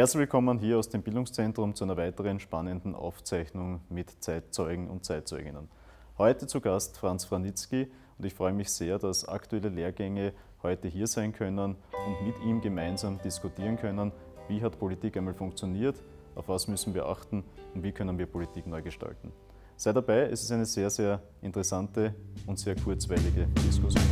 Herzlich willkommen hier aus dem Bildungszentrum zu einer weiteren spannenden Aufzeichnung mit Zeitzeugen und Zeitzeuginnen. Heute zu Gast Franz Franitzky und ich freue mich sehr, dass aktuelle Lehrgänge heute hier sein können und mit ihm gemeinsam diskutieren können, wie hat Politik einmal funktioniert, auf was müssen wir achten und wie können wir Politik neu gestalten. Sei dabei, es ist eine sehr, sehr interessante und sehr kurzweilige Diskussion.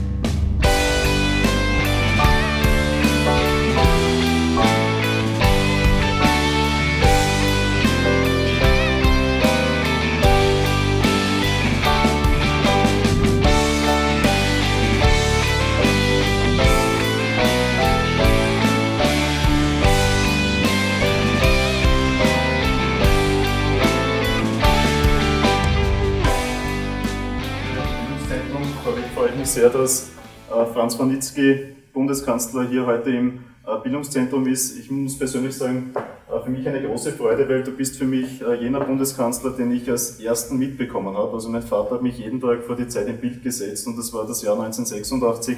mich sehr, dass äh, Franz Wanitzki, Bundeskanzler, hier heute im äh, Bildungszentrum ist. Ich muss persönlich sagen, äh, für mich eine große Freude, weil du bist für mich jener Bundeskanzler, den ich als ersten mitbekommen habe. Also mein Vater hat mich jeden Tag vor die Zeit im Bild gesetzt und das war das Jahr 1986.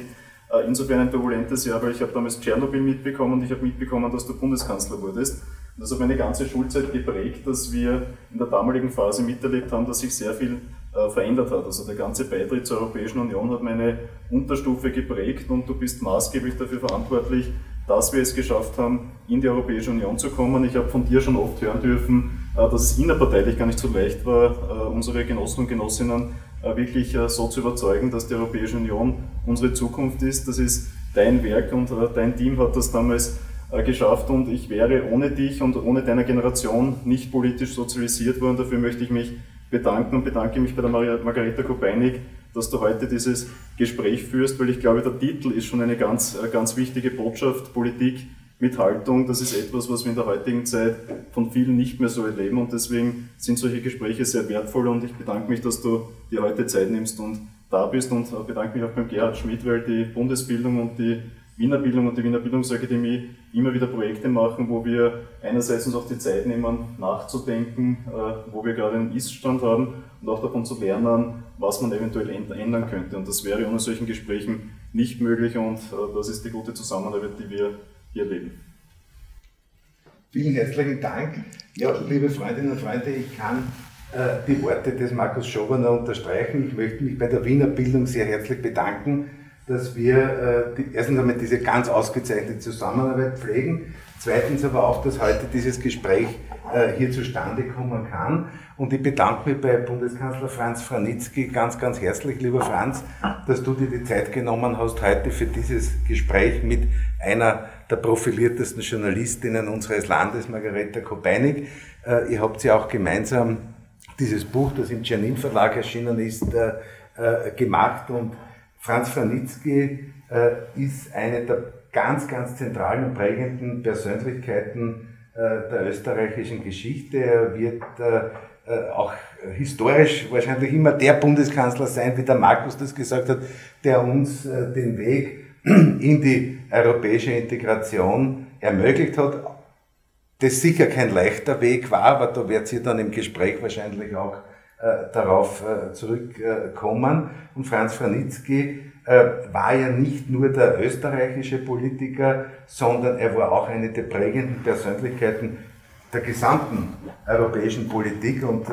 Insofern ein turbulentes Jahr, weil ich habe damals Tschernobyl mitbekommen und ich habe mitbekommen, dass du Bundeskanzler wurdest. Und das hat meine ganze Schulzeit geprägt, dass wir in der damaligen Phase miterlebt haben, dass sich sehr viel äh, verändert hat. Also der ganze Beitritt zur Europäischen Union hat meine Unterstufe geprägt und du bist maßgeblich dafür verantwortlich, dass wir es geschafft haben, in die Europäische Union zu kommen. Ich habe von dir schon oft hören dürfen, äh, dass es innerparteilich gar nicht so leicht war, äh, unsere Genossen und Genossinnen wirklich so zu überzeugen, dass die Europäische Union unsere Zukunft ist. Das ist dein Werk und dein Team hat das damals geschafft und ich wäre ohne dich und ohne deiner Generation nicht politisch sozialisiert worden. Dafür möchte ich mich bedanken und bedanke mich bei der Maria, Margareta Kubeinig, dass du heute dieses Gespräch führst, weil ich glaube, der Titel ist schon eine ganz, äh, ganz wichtige Botschaft. Politik mit Haltung, das ist etwas, was wir in der heutigen Zeit von vielen nicht mehr so erleben und deswegen sind solche Gespräche sehr wertvoll und ich bedanke mich, dass du dir heute Zeit nimmst und da bist und äh, bedanke mich auch beim Gerhard Schmidt, weil die Bundesbildung und die Wiener Bildung und die Wiener Bildungsakademie immer wieder Projekte machen, wo wir einerseits uns auch die Zeit nehmen, nachzudenken, äh, wo wir gerade einen Iststand haben und auch davon zu lernen, was man eventuell ändern könnte. Und das wäre ohne solchen Gesprächen nicht möglich und äh, das ist die gute Zusammenarbeit, die wir hier leben. Vielen herzlichen Dank. Ja, liebe Freundinnen und Freunde, ich kann äh, die Worte des Markus Schoberner unterstreichen. Ich möchte mich bei der Wiener Bildung sehr herzlich bedanken dass wir äh, die, erstens einmal diese ganz ausgezeichnete Zusammenarbeit pflegen, zweitens aber auch, dass heute dieses Gespräch äh, hier zustande kommen kann. Und ich bedanke mich bei Bundeskanzler Franz Franitzky ganz, ganz herzlich, lieber Franz, dass du dir die Zeit genommen hast heute für dieses Gespräch mit einer der profiliertesten Journalistinnen unseres Landes, Margareta Kobeinig. Äh, ihr habt ja auch gemeinsam dieses Buch, das im Janin Verlag erschienen ist, äh, äh gemacht und Franz Franitzky äh, ist eine der ganz, ganz zentralen und prägenden Persönlichkeiten äh, der österreichischen Geschichte. Er wird äh, äh auch historisch wahrscheinlich immer der Bundeskanzler sein, wie der Markus das gesagt hat, der uns äh, den Weg in die europäische Integration ermöglicht hat. Das sicher kein leichter Weg war, aber da wird sie dann im Gespräch wahrscheinlich auch äh, darauf äh, zurückkommen. Und Franz Franitzky äh, war ja nicht nur der österreichische Politiker, sondern er war auch eine der prägenden Persönlichkeiten der gesamten europäischen Politik und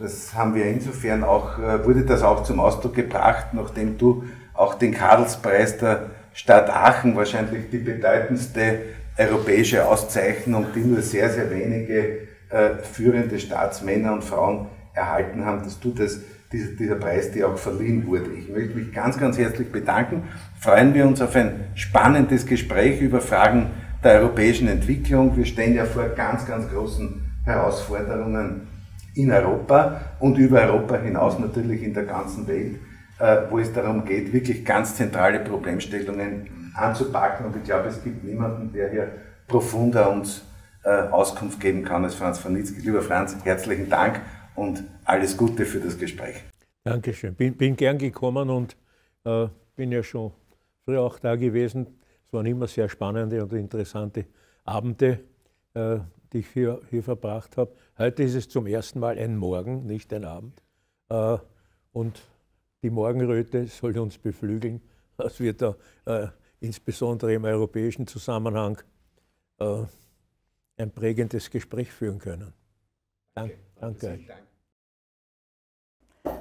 das haben wir insofern auch, wurde das auch zum Ausdruck gebracht, nachdem du auch den Karlspreis der Stadt Aachen, wahrscheinlich die bedeutendste europäische Auszeichnung, die nur sehr, sehr wenige führende Staatsmänner und Frauen erhalten haben, dass du das, dieser, dieser Preis dir auch verliehen wurde. Ich möchte mich ganz, ganz herzlich bedanken. Freuen wir uns auf ein spannendes Gespräch über Fragen der europäischen Entwicklung. Wir stehen ja vor ganz, ganz großen Herausforderungen in Europa und über Europa hinaus natürlich in der ganzen Welt, äh, wo es darum geht, wirklich ganz zentrale Problemstellungen anzupacken. Und ich glaube, es gibt niemanden, der hier profunder uns äh, Auskunft geben kann als Franz Vanitzki. Lieber Franz, herzlichen Dank und alles Gute für das Gespräch. Dankeschön. Bin, bin gern gekommen und äh, bin ja schon früher auch da gewesen. Es waren immer sehr spannende und interessante Abende, äh, die ich hier, hier verbracht habe. Heute ist es zum ersten Mal ein Morgen, nicht ein Abend. Äh, und die Morgenröte soll uns beflügeln, dass wir da äh, insbesondere im europäischen Zusammenhang äh, ein prägendes Gespräch führen können. Danke. Herzlichen Dank.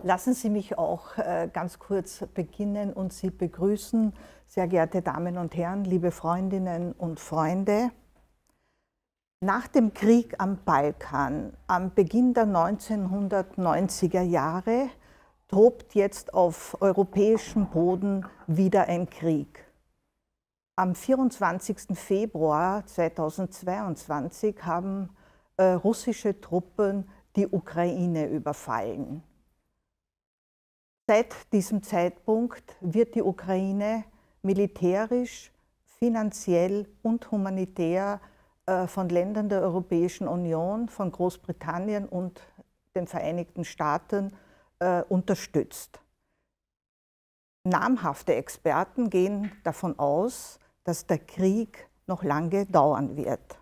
Lassen Sie mich auch äh, ganz kurz beginnen und Sie begrüßen, sehr geehrte Damen und Herren, liebe Freundinnen und Freunde. Nach dem Krieg am Balkan, am Beginn der 1990er Jahre, tobt jetzt auf europäischem Boden wieder ein Krieg. Am 24. Februar 2022 haben äh, russische Truppen die Ukraine überfallen. Seit diesem Zeitpunkt wird die Ukraine militärisch, finanziell und humanitär äh, von Ländern der Europäischen Union, von Großbritannien und den Vereinigten Staaten äh, unterstützt. Namhafte Experten gehen davon aus, dass der Krieg noch lange dauern wird.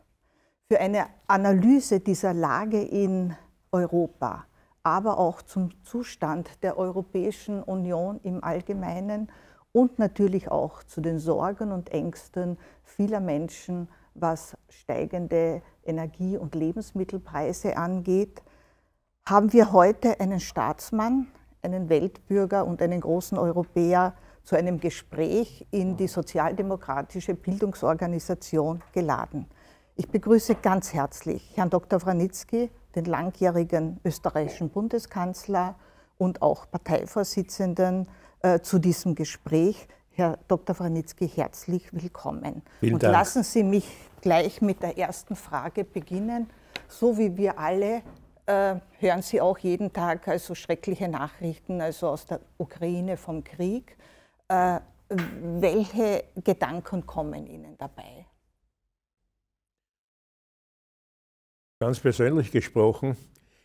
Für eine Analyse dieser Lage in Europa aber auch zum Zustand der Europäischen Union im Allgemeinen und natürlich auch zu den Sorgen und Ängsten vieler Menschen, was steigende Energie- und Lebensmittelpreise angeht, haben wir heute einen Staatsmann, einen Weltbürger und einen großen Europäer zu einem Gespräch in die sozialdemokratische Bildungsorganisation geladen. Ich begrüße ganz herzlich Herrn Dr. Franitzky, den langjährigen österreichischen Bundeskanzler und auch Parteivorsitzenden äh, zu diesem Gespräch. Herr Dr. Franitzky, herzlich willkommen. Vielen und Dank. lassen Sie mich gleich mit der ersten Frage beginnen. So wie wir alle äh, hören Sie auch jeden Tag also schreckliche Nachrichten also aus der Ukraine vom Krieg. Äh, welche Gedanken kommen Ihnen dabei? Ganz persönlich gesprochen,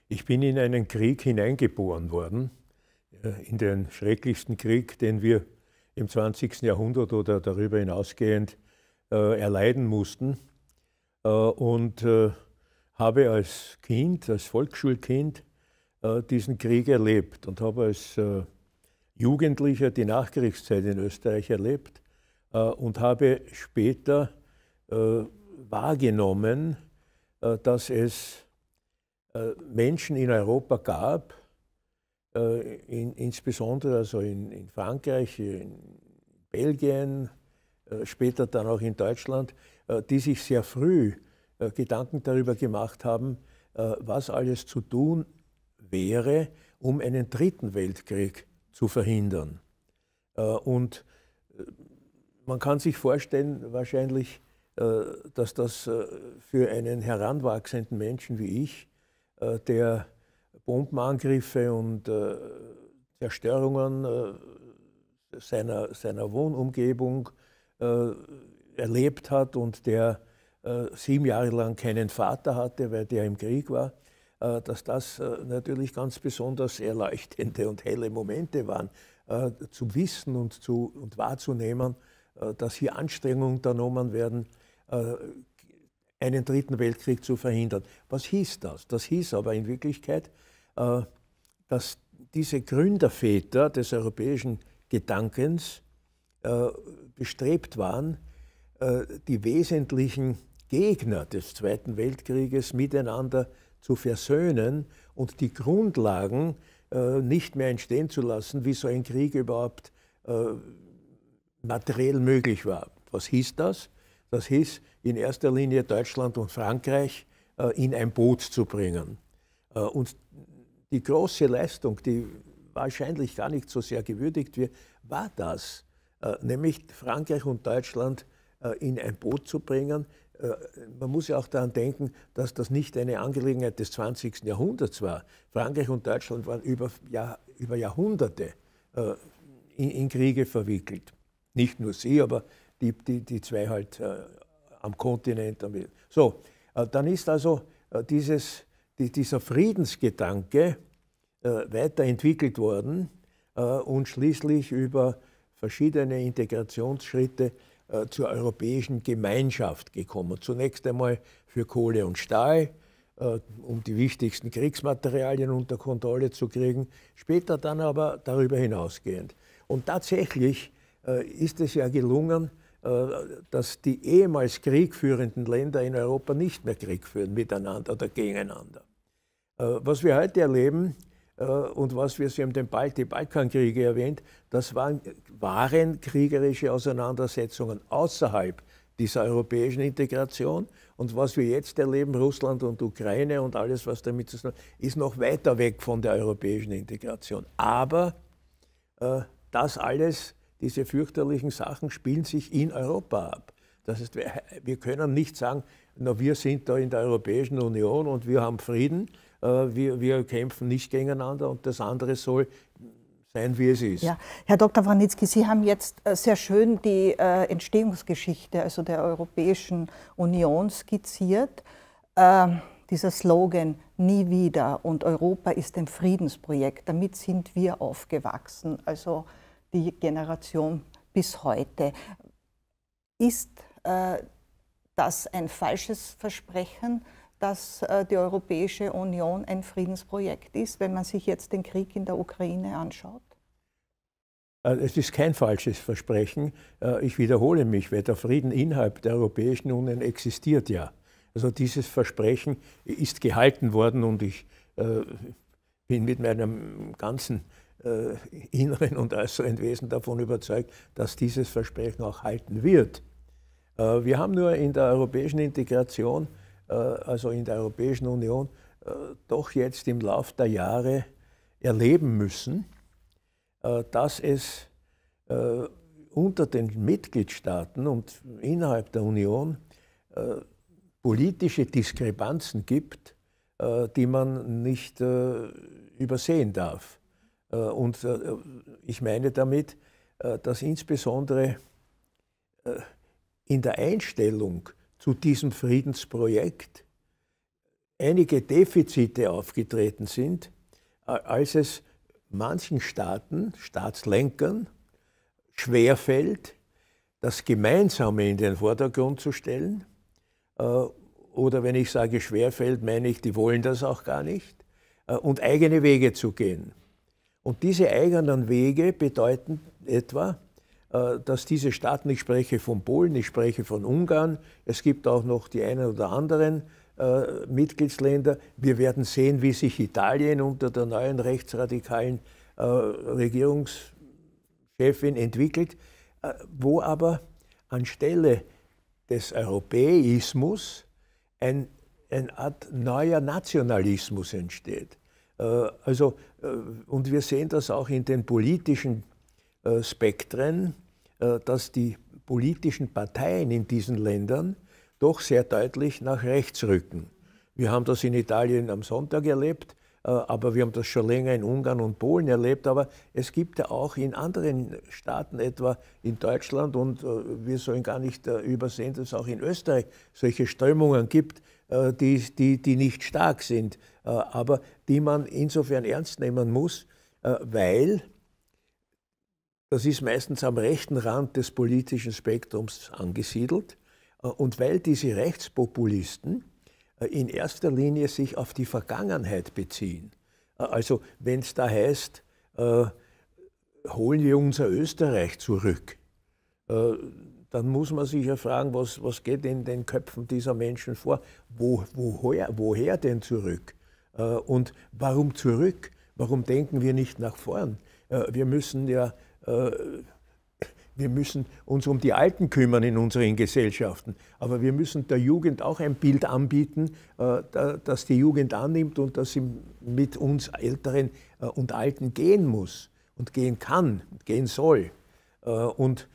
ich bin in einen Krieg hineingeboren worden, äh, in den schrecklichsten Krieg, den wir im 20. Jahrhundert oder darüber hinausgehend äh, erleiden mussten. Äh, und äh, habe als Kind, als Volksschulkind, äh, diesen Krieg erlebt und habe als äh, Jugendlicher die Nachkriegszeit in Österreich erlebt und habe später wahrgenommen, äh, dass es äh, Menschen in Europa gab, äh, in, insbesondere also in, in, Frankreich, in Belgien, später dann auch in Deutschland, die sich sehr früh Gedanken darüber gemacht haben, was alles zu tun wäre, um einen dritten Weltkrieg zu verhindern. Und man kann sich vorstellen, wahrscheinlich äh, dass das äh, für einen heranwachsenden Menschen wie ich, äh, der Bombenangriffe und Zerstörungen seiner, seiner Wohnumgebung erlebt hat und der sieben Jahre lang keinen Vater hatte, weil der im Krieg war, dass das natürlich ganz besonders erleuchtende und helle Momente waren, zu wissen und, zu, und wahrzunehmen, dass hier Anstrengungen unternommen werden, äh, einen dritten Weltkrieg zu verhindern. Was hieß das? Das hieß aber in Wirklichkeit, äh, dass diese Gründerväter des europäischen Gedankens äh, bestrebt waren, die wesentlichen Gegner des Zweiten Weltkrieges miteinander zu versöhnen und die Grundlagen nicht mehr entstehen zu lassen, wie so ein Krieg überhaupt materiell möglich war. Was hieß das? Das hieß in erster Linie Deutschland und Frankreich äh, in ein Boot zu bringen. Äh, und die große Leistung, die wahrscheinlich gar nicht so sehr gewürdigt wird, war das, äh, nämlich Frankreich und Deutschland in ein Boot zu bringen. Man muss ja auch daran denken, dass das nicht eine Angelegenheit des 20. Jahrhunderts war. Frankreich und Deutschland waren über, Jahr, über Jahrhunderte in, in Kriege verwickelt. Nicht nur sie, aber die, die, die zwei halt äh, am Kontinent. So, äh, dann ist also äh, dieses, die, dieser Friedensgedanke äh, weiterentwickelt worden äh, und schließlich über verschiedene Integrationsschritte zur europäischen Gemeinschaft gekommen. Zunächst einmal für Kohle und Stahl, um die wichtigsten Kriegsmaterialien unter Kontrolle zu kriegen, später dann aber darüber hinausgehend. Und tatsächlich ist es ja gelungen, äh, dass die ehemals kriegführenden Länder in Europa nicht mehr Krieg führen miteinander oder gegeneinander. Äh, was wir heute erleben äh, und was wir, Sie haben die Balkankriege erwähnt, das waren, waren kriegerische Auseinandersetzungen außerhalb dieser europäischen Integration. Und was wir jetzt erleben, Russland und Ukraine und alles, was damit zusammenhängt, ist noch weiter weg von der europäischen Integration. Aber äh, das alles diese fürchterlichen Sachen spielen sich in Europa ab. Das heißt, wir können nicht sagen, na, wir sind da in der Europäischen Union und wir haben Frieden, äh, wir, wir kämpfen nicht gegeneinander und das andere soll sein, wie es ist. Ja. Herr Dr. Wranitzky, Sie haben jetzt äh, sehr schön die äh, Entstehungsgeschichte also der Europäischen Union skizziert. Ähm, dieser Slogan Nie wieder und Europa ist ein Friedensprojekt, damit sind wir aufgewachsen. Also die Generation bis heute. Ist äh, das ein falsches Versprechen, dass äh, die Europäische Union ein Friedensprojekt ist, wenn man sich jetzt den Krieg in der Ukraine anschaut? Äh, es ist kein falsches Versprechen. Äh, ich wiederhole mich, weil der Frieden innerhalb der Europäischen Union existiert ja. Also dieses Versprechen ist gehalten worden und ich äh, bin mit meinem ganzen äh, inneren und äußeren Wesen davon überzeugt, dass dieses Versprechen auch halten wird. Äh, wir haben nur in der europäischen Integration, äh, also in der Europäischen Union, doch jetzt im Lauf der Jahre erleben müssen, dass es unter den Mitgliedstaaten und innerhalb der Union politische Diskrepanzen gibt, die man nicht übersehen darf. Äh, und äh, äh, ich meine damit, dass insbesondere in der Einstellung zu diesem Friedensprojekt einige Defizite aufgetreten sind, als es manchen Staaten, Staatslenkern, schwerfällt, das Gemeinsame in den Vordergrund zu stellen. Oder wenn ich sage schwerfällt, meine ich, die wollen das auch gar nicht. Und eigene Wege zu gehen. Und diese eigenen Wege bedeuten etwa, äh, dass diese Staaten, ich spreche von Polen, ich spreche von Ungarn, es gibt auch noch die einen oder anderen äh, Mitgliedsländer. Wir werden sehen, wie sich Italien unter der neuen rechtsradikalen äh, Regierungschefin entwickelt, wo aber anstelle des Europäismus ein, eine Art neuer Nationalismus entsteht. Äh, also, äh, und wir sehen das auch in den politischen äh, Spektren, dass die politischen Parteien in diesen Ländern doch sehr deutlich nach rechts rücken. Wir haben das in Italien am Sonntag erlebt, aber wir haben das schon länger in Ungarn und Polen erlebt. Aber es gibt ja auch in anderen Staaten, etwa in Deutschland, und wir sollen gar nicht übersehen, dass es auch in Österreich solche Strömungen gibt, die, die, die nicht stark sind. Äh, aber die man insofern ernst nehmen muss, äh, weil das ist meistens am rechten Rand des politischen Spektrums angesiedelt äh, und weil diese Rechtspopulisten in erster Linie sich auf die Vergangenheit beziehen. Also wenn es da heißt, holen wir unser Österreich zurück, dann muss man sich ja fragen, was, was geht in den Köpfen dieser Menschen vor? Wo, woher, woher denn zurück? Äh, und warum zurück? Warum denken wir nicht nach vorn? Äh, wir müssen ja äh, wir müssen uns um die Alten kümmern in unseren Gesellschaften, aber wir müssen der Jugend auch ein Bild anbieten, das die Jugend annimmt und dass sie mit uns Älteren und Alten gehen muss und gehen kann, gehen soll. Und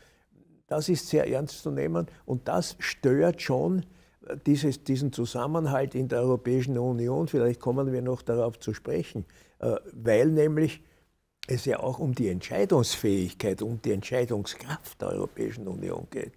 das ist sehr ernst zu nehmen und das stört schon dieses, diesen Zusammenhalt in der Europäischen Union, vielleicht kommen wir noch darauf zu sprechen, äh, weil nämlich es ja auch um die Entscheidungsfähigkeit, und die Entscheidungskraft der Europäischen Union geht.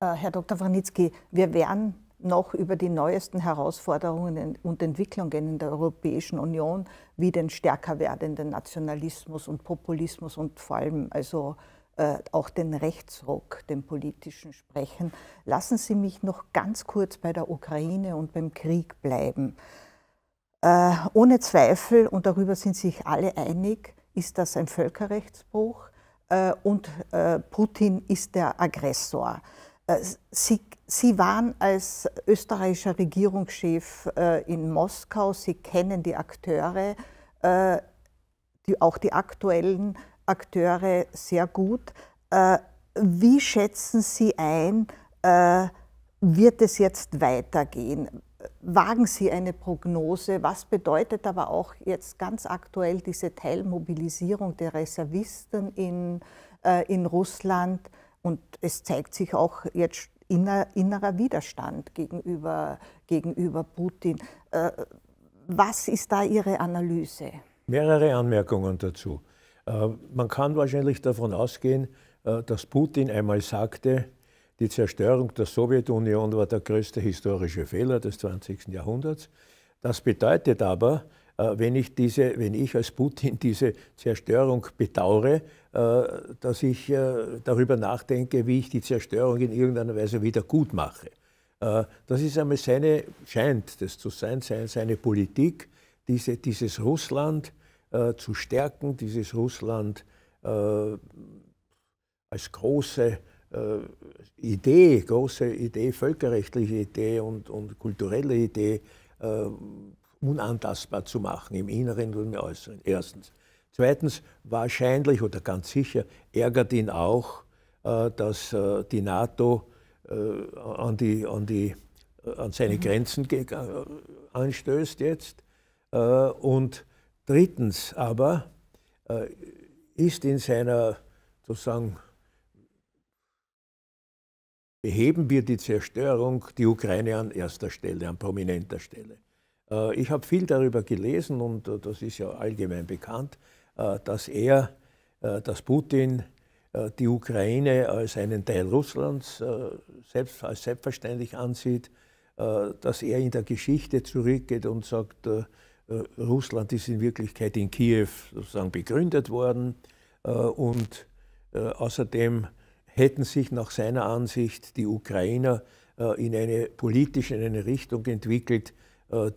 Äh, Herr Dr. Franitzky, wir werden noch über die neuesten Herausforderungen und Entwicklungen in der Europäischen Union, wie den stärker werdenden Nationalismus und Populismus und vor allem also äh, auch den Rechtsruck, den politischen sprechen. Lassen Sie mich noch ganz kurz bei der Ukraine und beim Krieg bleiben. Äh, ohne Zweifel, und darüber sind sich alle einig, ist das ein Völkerrechtsbruch äh, und äh, Putin ist der Aggressor. Äh, Sie, Sie, waren als österreichischer Regierungschef in Moskau, Sie kennen die Akteure, die, auch die aktuellen. Akteure sehr gut. Äh, wie schätzen Sie ein, äh, wird es jetzt weitergehen? Wagen Sie eine Prognose? Was bedeutet aber auch jetzt ganz aktuell diese Teilmobilisierung der Reservisten in, äh, in Russland? Und es zeigt sich auch jetzt inner, innerer Widerstand gegenüber, gegenüber Putin. Was ist da Ihre Analyse? Mehrere Anmerkungen dazu. Äh, man kann wahrscheinlich davon ausgehen, äh, dass Putin einmal sagte, die Zerstörung der Sowjetunion war der größte historische Fehler des 20. Jahrhunderts. Das bedeutet aber, äh, wenn ich, diese, wenn ich als Putin diese Zerstörung bedauere, dass ich darüber nachdenke, wie ich die Zerstörung in irgendeiner Weise wieder gut mache. Das ist einmal seine, scheint das zu sein, seine Politik, diese, dieses Russland, äh, zu stärken, dieses Russland äh, als große äh, Idee, große Idee, völkerrechtliche Idee und, und kulturelle Idee äh, unantastbar zu machen, im Inneren und im Äußeren. Erstens. Zweitens, wahrscheinlich oder ganz sicher ärgert ihn auch, äh, dass die NATO an, die, an, die, an seine mhm. Grenzen anstößt jetzt. und Drittens aber äh, ist in seiner sozusagen beheben wir die Zerstörung, die Ukraine an erster Stelle, an prominenter Stelle. Äh, ich habe viel darüber gelesen und äh, das ist ja allgemein bekannt, äh, dass er, äh, dass Putin äh, die Ukraine als einen Teil Russlands selbst, als selbstverständlich ansieht, dass er in der Geschichte zurückgeht und sagt, äh, Russland ist in Wirklichkeit in Kiew sozusagen begründet worden äh, und äh, außerdem hätten sich nach seiner Ansicht die Ukrainer in eine politisch in eine Richtung entwickelt,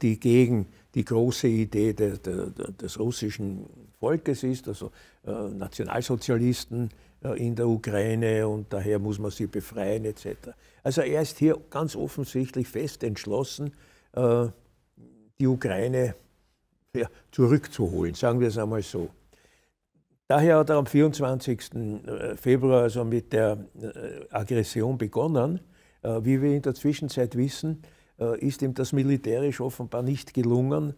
die gegen die große Idee de, de, de, des russischen Volkes ist, also äh, Nationalsozialisten äh, in der Ukraine und daher muss man sie befreien etc. Also er ist hier ganz offensichtlich fest entschlossen, äh, die Ukraine ja, zurückzuholen, sagen wir es einmal so. Daher hat er am 24. Äh, Februar also mit der äh, Aggression begonnen. Äh, wie wir in der Zwischenzeit wissen, ist ihm das militärisch offenbar nicht gelungen,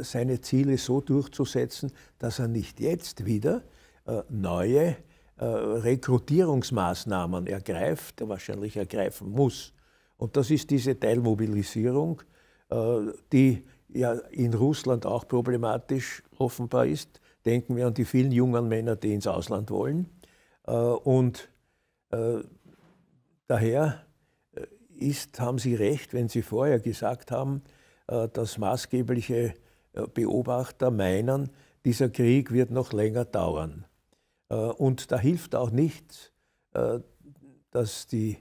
seine Ziele so durchzusetzen, dass er nicht jetzt wieder neue Rekrutierungsmaßnahmen ergreift, wahrscheinlich ergreifen muss. Und das ist diese Teilmobilisierung, die ja in Russland auch problematisch offenbar ist. Denken wir an die vielen jungen Männer, die ins Ausland wollen. Äh, und äh, daher äh, ist, haben Sie recht, wenn Sie vorher gesagt haben, dass maßgebliche Beobachter meinen, dieser Krieg wird noch länger dauern. Und da hilft auch nichts, dass, die,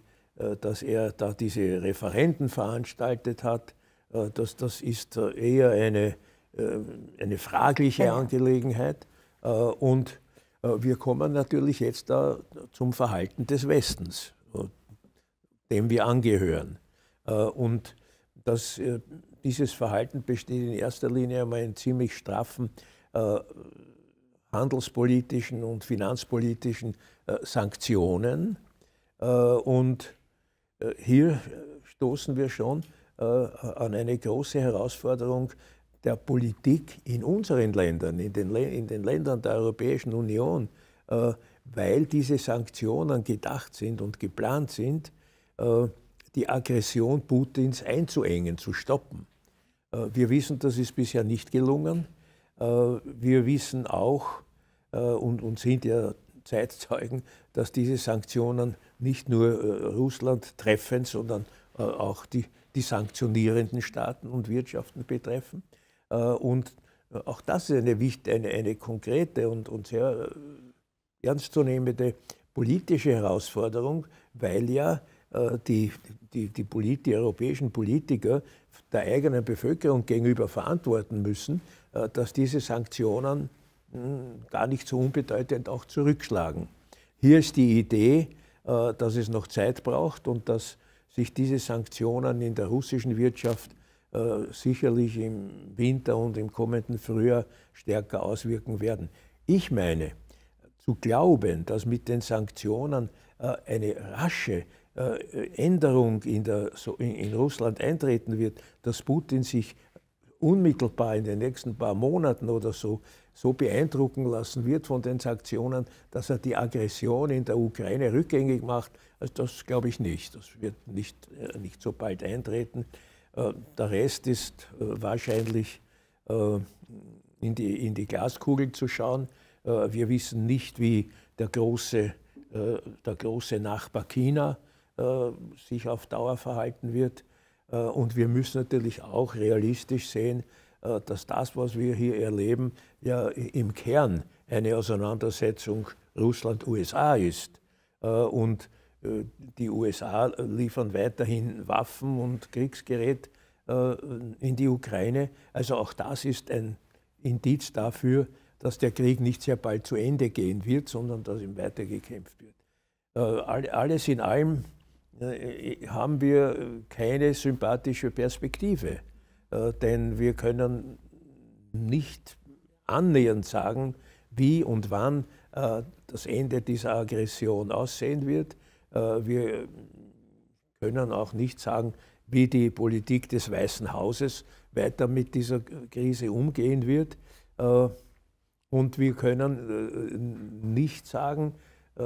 dass er da diese Referenten veranstaltet hat, äh, dass das ist äh, eher eine, äh, eine fragliche Angelegenheit. Und wir kommen natürlich jetzt da zum Verhalten des Westens, dem wir angehören. Und das, dieses Verhalten besteht in erster Linie einmal in ziemlich straffen handelspolitischen und finanzpolitischen Sanktionen. Und hier stoßen wir schon äh, an eine große Herausforderung der Politik in unseren Ländern, in den, in den Ländern der Europäischen Union, äh, weil diese Sanktionen gedacht sind und geplant sind, äh, die Aggression Putins einzuengen, zu stoppen. Äh, wir wissen, das ist bisher nicht gelungen. Äh, wir wissen auch äh, und, und sind ja Zeitzeugen, dass diese Sanktionen nicht nur Russland treffen, sondern auch die die sanktionierenden Staaten und Wirtschaften betreffen. Äh, und äh, auch das ist eine, eine, eine konkrete und, und sehr äh, ernstzunehmende politische Herausforderung, weil ja die, die, die, Polit, die, europäischen Politiker der eigenen Bevölkerung gegenüber verantworten müssen, dass diese Sanktionen hm, gar nicht so unbedeutend auch zurückschlagen. Hier ist die Idee, dass es noch Zeit braucht und dass sich diese Sanktionen in der russischen Wirtschaft äh, sicherlich im Winter und im kommenden Frühjahr stärker auswirken werden. Ich meine, zu glauben, dass mit den Sanktionen äh, eine rasche äh, Änderung in, der, so in, in Russland eintreten wird, dass Putin sich unmittelbar in den nächsten paar Monaten oder so so beeindrucken lassen wird von den Sanktionen, dass er die Aggression in der Ukraine rückgängig macht. Also das glaube ich nicht. Das wird nicht, äh, nicht so bald eintreten. Äh, der Rest ist äh, wahrscheinlich in die, in die Glaskugel zu schauen. Wir wissen nicht, wie der große, der große Nachbar China sich auf Dauer verhalten wird. Äh, und wir müssen natürlich auch realistisch sehen, äh, dass das, was wir hier erleben, ja im Kern eine Auseinandersetzung Russland-USA ist. Äh, und die USA liefern weiterhin Waffen und Kriegsgerät in die Ukraine. Also auch das ist ein Indiz dafür, dass der Krieg nicht sehr bald zu Ende gehen wird, sondern dass ihm weitergekämpft wird. Alles in allem haben wir äh, keine sympathische Perspektive. Äh, denn wir können nicht annähernd sagen, wie und wann äh, das Ende dieser Aggression aussehen wird. Wir können auch nicht sagen, wie die Politik des Weißen Hauses weiter mit dieser Krise umgehen wird. Und wir können nicht sagen,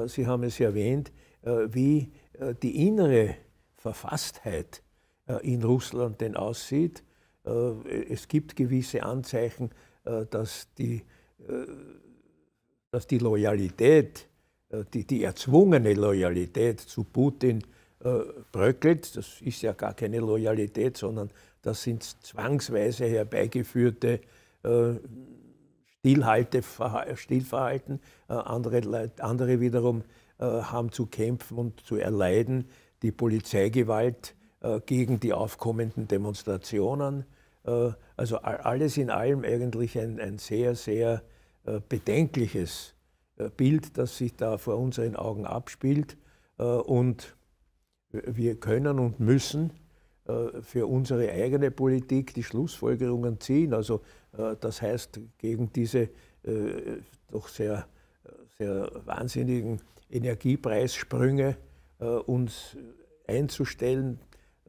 Sie haben es erwähnt, wie äh, die innere Verfasstheit äh, in Russland denn aussieht. Äh, es gibt gewisse Anzeichen, dass die, dass die Loyalität, die, die erzwungene Loyalität zu Putin bröckelt. Das ist ja gar keine Loyalität, sondern das sind zwangsweise herbeigeführte Stillhalte, Stillverhalten. Andere, andere wiederum äh, haben zu kämpfen und zu erleiden die Polizeigewalt äh, gegen die aufkommenden Demonstrationen. Äh, also alles in allem eigentlich ein, ein sehr, sehr bedenkliches Bild, das sich da vor unseren Augen abspielt. und wir können und müssen für unsere eigene Politik die Schlussfolgerungen ziehen. Also das heißt, gegen diese doch sehr, sehr wahnsinnigen Energiepreissprünge äh, uns einzustellen.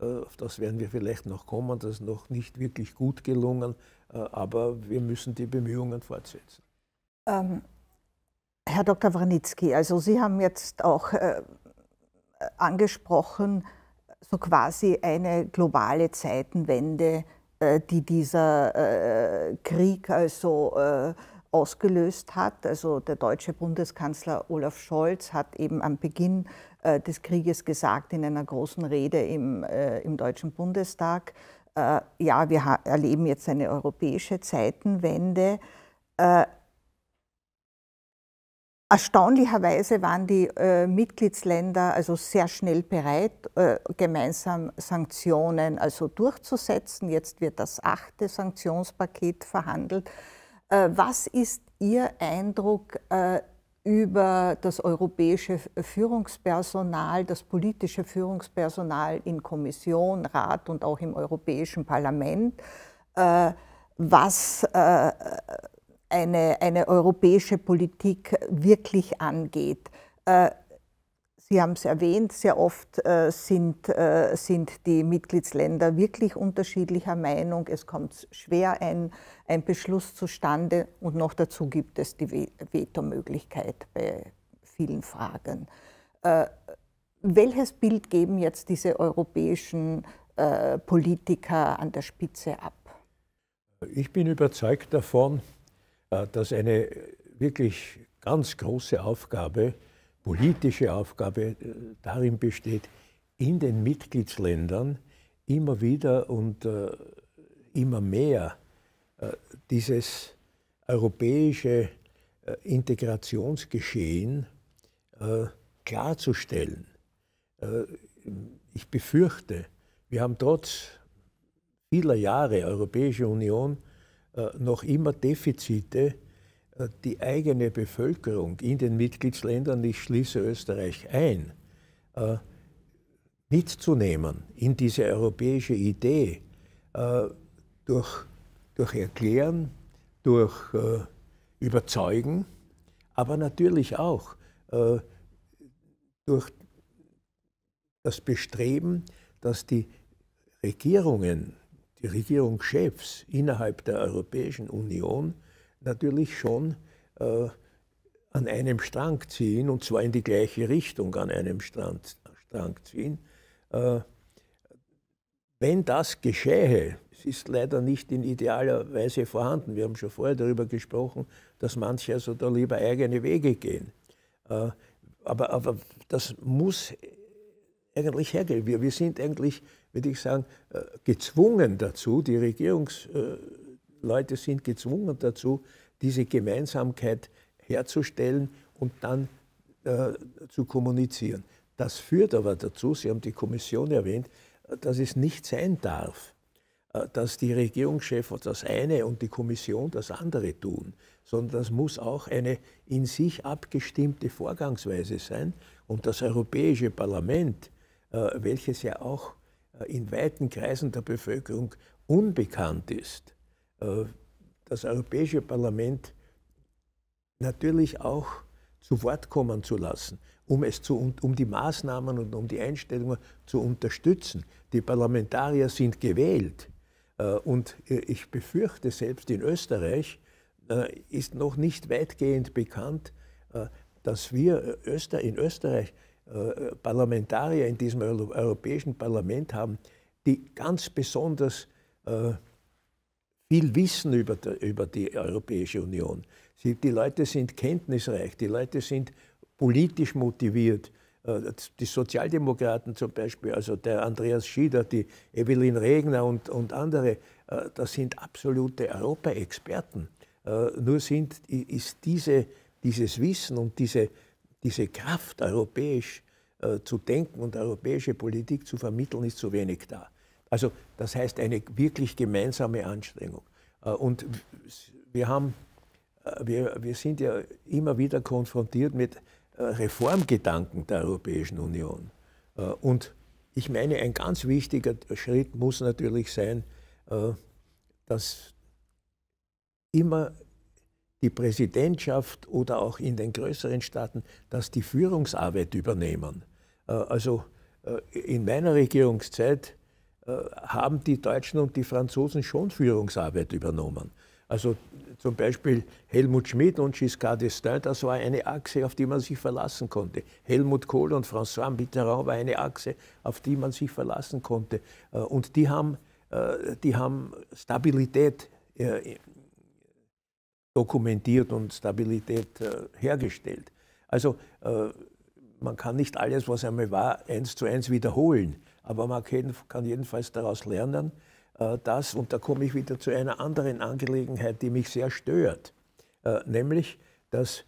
Äh, auf das werden wir vielleicht noch kommen, das ist noch nicht wirklich gut gelungen, äh, aber wir müssen die Bemühungen fortsetzen. Ähm, Herr Dr. Wranitzky, also Sie haben jetzt auch äh, angesprochen, so quasi eine globale Zeitenwende, äh, die dieser äh, Krieg also ausgelöst hat. Also der deutsche Bundeskanzler Olaf Scholz hat eben am Beginn äh, des Krieges gesagt in einer großen Rede im, äh, im Deutschen Bundestag, äh, ja, wir erleben jetzt eine europäische Zeitenwende. Äh, erstaunlicherweise waren die äh, Mitgliedsländer also sehr schnell bereit, äh, gemeinsam Sanktionen also durchzusetzen. Jetzt wird das achte Sanktionspaket verhandelt. Äh, was ist Ihr Eindruck äh, über das europäische Führungspersonal, das politische Führungspersonal in Kommission, Rat und auch im Europäischen Parlament, äh, was eine, eine europäische Politik wirklich angeht. Sie haben es erwähnt, sehr oft äh, sind, äh, sind die Mitgliedsländer wirklich unterschiedlicher Meinung. Es kommt schwer ein, ein Beschluss zustande und noch dazu gibt es die Vetomöglichkeit bei vielen Fragen. Äh, welches Bild geben jetzt diese europäischen äh, Politiker an der Spitze ab? Ich bin überzeugt davon, äh, dass eine wirklich ganz große Aufgabe politische Aufgabe äh, darin besteht, in den Mitgliedsländern immer wieder und äh, immer mehr äh, dieses europäische äh, Integrationsgeschehen äh, klarzustellen. Äh, ich befürchte, wir haben trotz vieler Jahre Europäische Union noch immer Defizite äh, die eigene Bevölkerung in den Mitgliedsländern, ich schließe Österreich ein, äh, mitzunehmen in diese europäische Idee äh, durch, durch Erklären, durch Überzeugen, aber natürlich auch durch das Bestreben, dass die Regierungen, die Regierungschefs innerhalb der Europäischen Union natürlich schon äh, an einem Strang ziehen, und zwar in die gleiche Richtung an einem Strang, Strang ziehen. Äh, wenn das geschehe, es ist leider nicht in idealer Weise vorhanden, wir haben schon vorher darüber gesprochen, dass manche also da lieber eigene Wege gehen. Äh, aber, aber das muss eigentlich hergehen. Wir, wir sind eigentlich, würde ich sagen, äh, gezwungen dazu, die Regierungs äh, Leute sind gezwungen dazu, diese Gemeinsamkeit herzustellen und dann äh, zu kommunizieren. Das führt aber dazu, Sie haben die Kommission erwähnt, dass es nicht sein darf, äh, dass die Regierungschefs das eine und die Kommission das andere tun, sondern das muss auch eine in sich abgestimmte Vorgangsweise sein. Und das Europäische Parlament, äh, welches ja auch äh, in weiten Kreisen der Bevölkerung unbekannt ist, äh, das Europäische Parlament natürlich auch zu Wort kommen zu lassen, um, es zu, um die Maßnahmen und um die Einstellungen zu unterstützen. Die Parlamentarier sind gewählt. Äh, und äh, ich befürchte, selbst in Österreich ist noch nicht weitgehend bekannt, dass wir in Österreich Parlamentarier in diesem Europäischen Parlament haben, die ganz besonders viel wissen über die, über die Europäische Union. Sie, die Leute sind kenntnisreich, die Leute sind politisch motiviert. Äh, die Sozialdemokraten zum Beispiel, also der Andreas Schieder, die Evelyn Regner und, und andere, äh, das sind absolute Europa-Experten. Äh, nur sind, ist diese, dieses Wissen und diese, diese Kraft, europäisch zu denken und europäische Politik zu vermitteln, ist zu wenig da. Also das heißt eine wirklich gemeinsame Anstrengung. Äh, und wir, haben, äh, wir, wir sind ja immer wieder konfrontiert mit äh, Reformgedanken der Europäischen Union. Und ich meine, ein ganz wichtiger Schritt muss natürlich sein, dass immer die Präsidentschaft oder auch in den größeren Staaten, dass die Führungsarbeit übernehmen. Also in meiner Regierungszeit äh, haben die Deutschen und die Franzosen schon Führungsarbeit übernommen. Also zum Beispiel Helmut Schmidt und Giscard d'Estaing, das war eine Achse, auf die man sich verlassen konnte. Helmut Kohl und François Mitterrand war eine Achse, auf die man sich verlassen konnte. Äh, und die haben, äh, die haben Stabilität dokumentiert und Stabilität hergestellt. Also man kann nicht alles, was einmal war, eins zu eins wiederholen aber man kann jedenfalls daraus lernen, äh, dass, und da komme ich wieder zu einer anderen Angelegenheit, die mich sehr stört, äh, nämlich, dass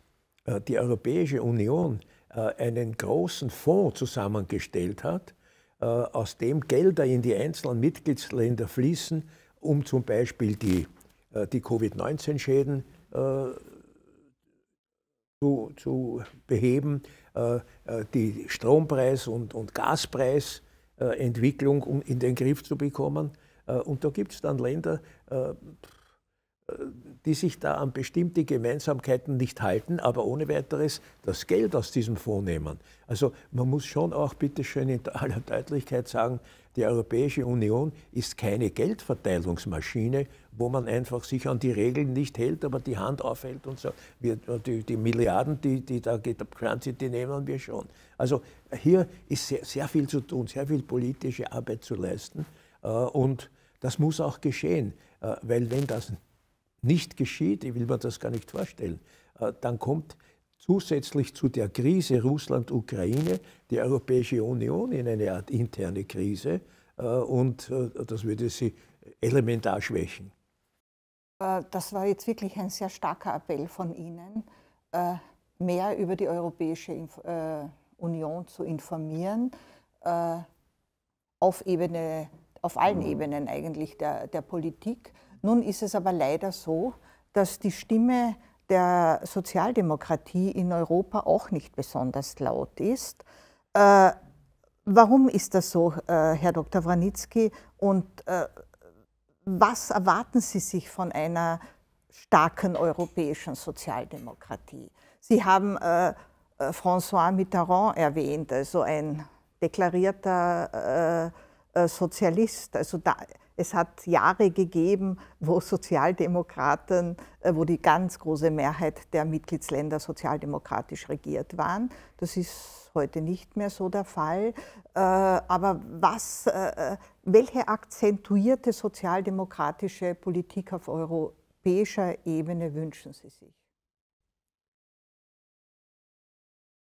äh, die Europäische Union einen großen Fonds zusammengestellt hat, aus dem Gelder in die einzelnen Mitgliedsländer fließen, um zum Beispiel die, die Covid-19-Schäden zu, zu beheben, die Strompreis- und, und Gaspreis- äh, Entwicklung um in den Griff zu bekommen. Äh, und da gibt es dann Länder, äh, die sich da an bestimmte Gemeinsamkeiten nicht halten, aber ohne weiteres das Geld aus diesem Fonds nehmen. Also man muss schon auch bitteschön in aller Deutlichkeit sagen, die Europäische Union ist keine Geldverteilungsmaschine, wo man einfach sich an die Regeln nicht hält, aber die Hand aufhält und sagt, wir, die, die Milliarden, die, die da geht, die nehmen wir schon. Also hier ist sehr, sehr viel zu tun, sehr viel politische Arbeit zu leisten äh, und das muss auch geschehen, äh, weil wenn das nicht geschieht, ich will mir das gar nicht vorstellen, äh, dann kommt zusätzlich zu der Krise Russland-Ukraine die Europäische Union in eine Art interne Krise äh, und äh, das würde sie elementar schwächen. Das war jetzt wirklich ein sehr starker Appell von Ihnen, mehr über die Europäische Union zu informieren, auf, Ebene, auf allen mhm. Ebenen eigentlich der, der Politik nun ist es aber leider so, dass die Stimme der Sozialdemokratie in Europa auch nicht besonders laut ist. Äh, warum ist das so, äh, Herr Dr. Wranitzky? Und äh, was erwarten Sie sich von einer starken europäischen Sozialdemokratie? Sie haben äh, äh, François Mitterrand erwähnt, also ein deklarierter äh, Sozialist. Also da, es hat Jahre gegeben, wo Sozialdemokraten, äh, wo die ganz große Mehrheit der Mitgliedsländer sozialdemokratisch regiert waren. Das ist heute nicht mehr so der Fall. Äh, aber was, äh, welche akzentuierte sozialdemokratische Politik auf europäischer Ebene wünschen Sie sich?